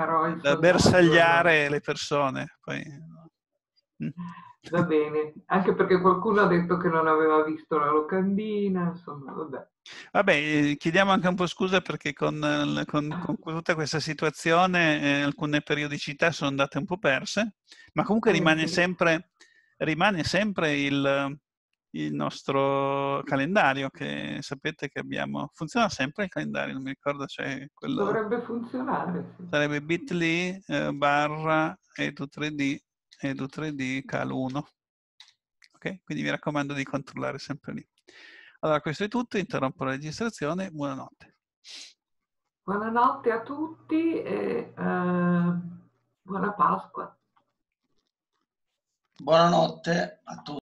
da bersagliare le persone. Poi... Mm. Va bene, anche perché qualcuno ha detto che non aveva visto la locandina, insomma, vabbè. Vabbè, eh, chiediamo anche un po' scusa perché con, eh, con, con tutta questa situazione eh, alcune periodicità sono andate un po' perse, ma comunque rimane sempre, rimane sempre il, il, nostro calendario che sapete che abbiamo. Funziona sempre il calendario, non mi ricordo, cioè quello... Dovrebbe funzionare. Sì. Sarebbe bit.ly eh, barra edu3d edu3d cal1. Ok? Quindi mi raccomando di controllare sempre lì. Allora, questo è tutto, interrompo la registrazione, buonanotte. Buonanotte a tutti e eh, buona Pasqua. Buonanotte a tutti.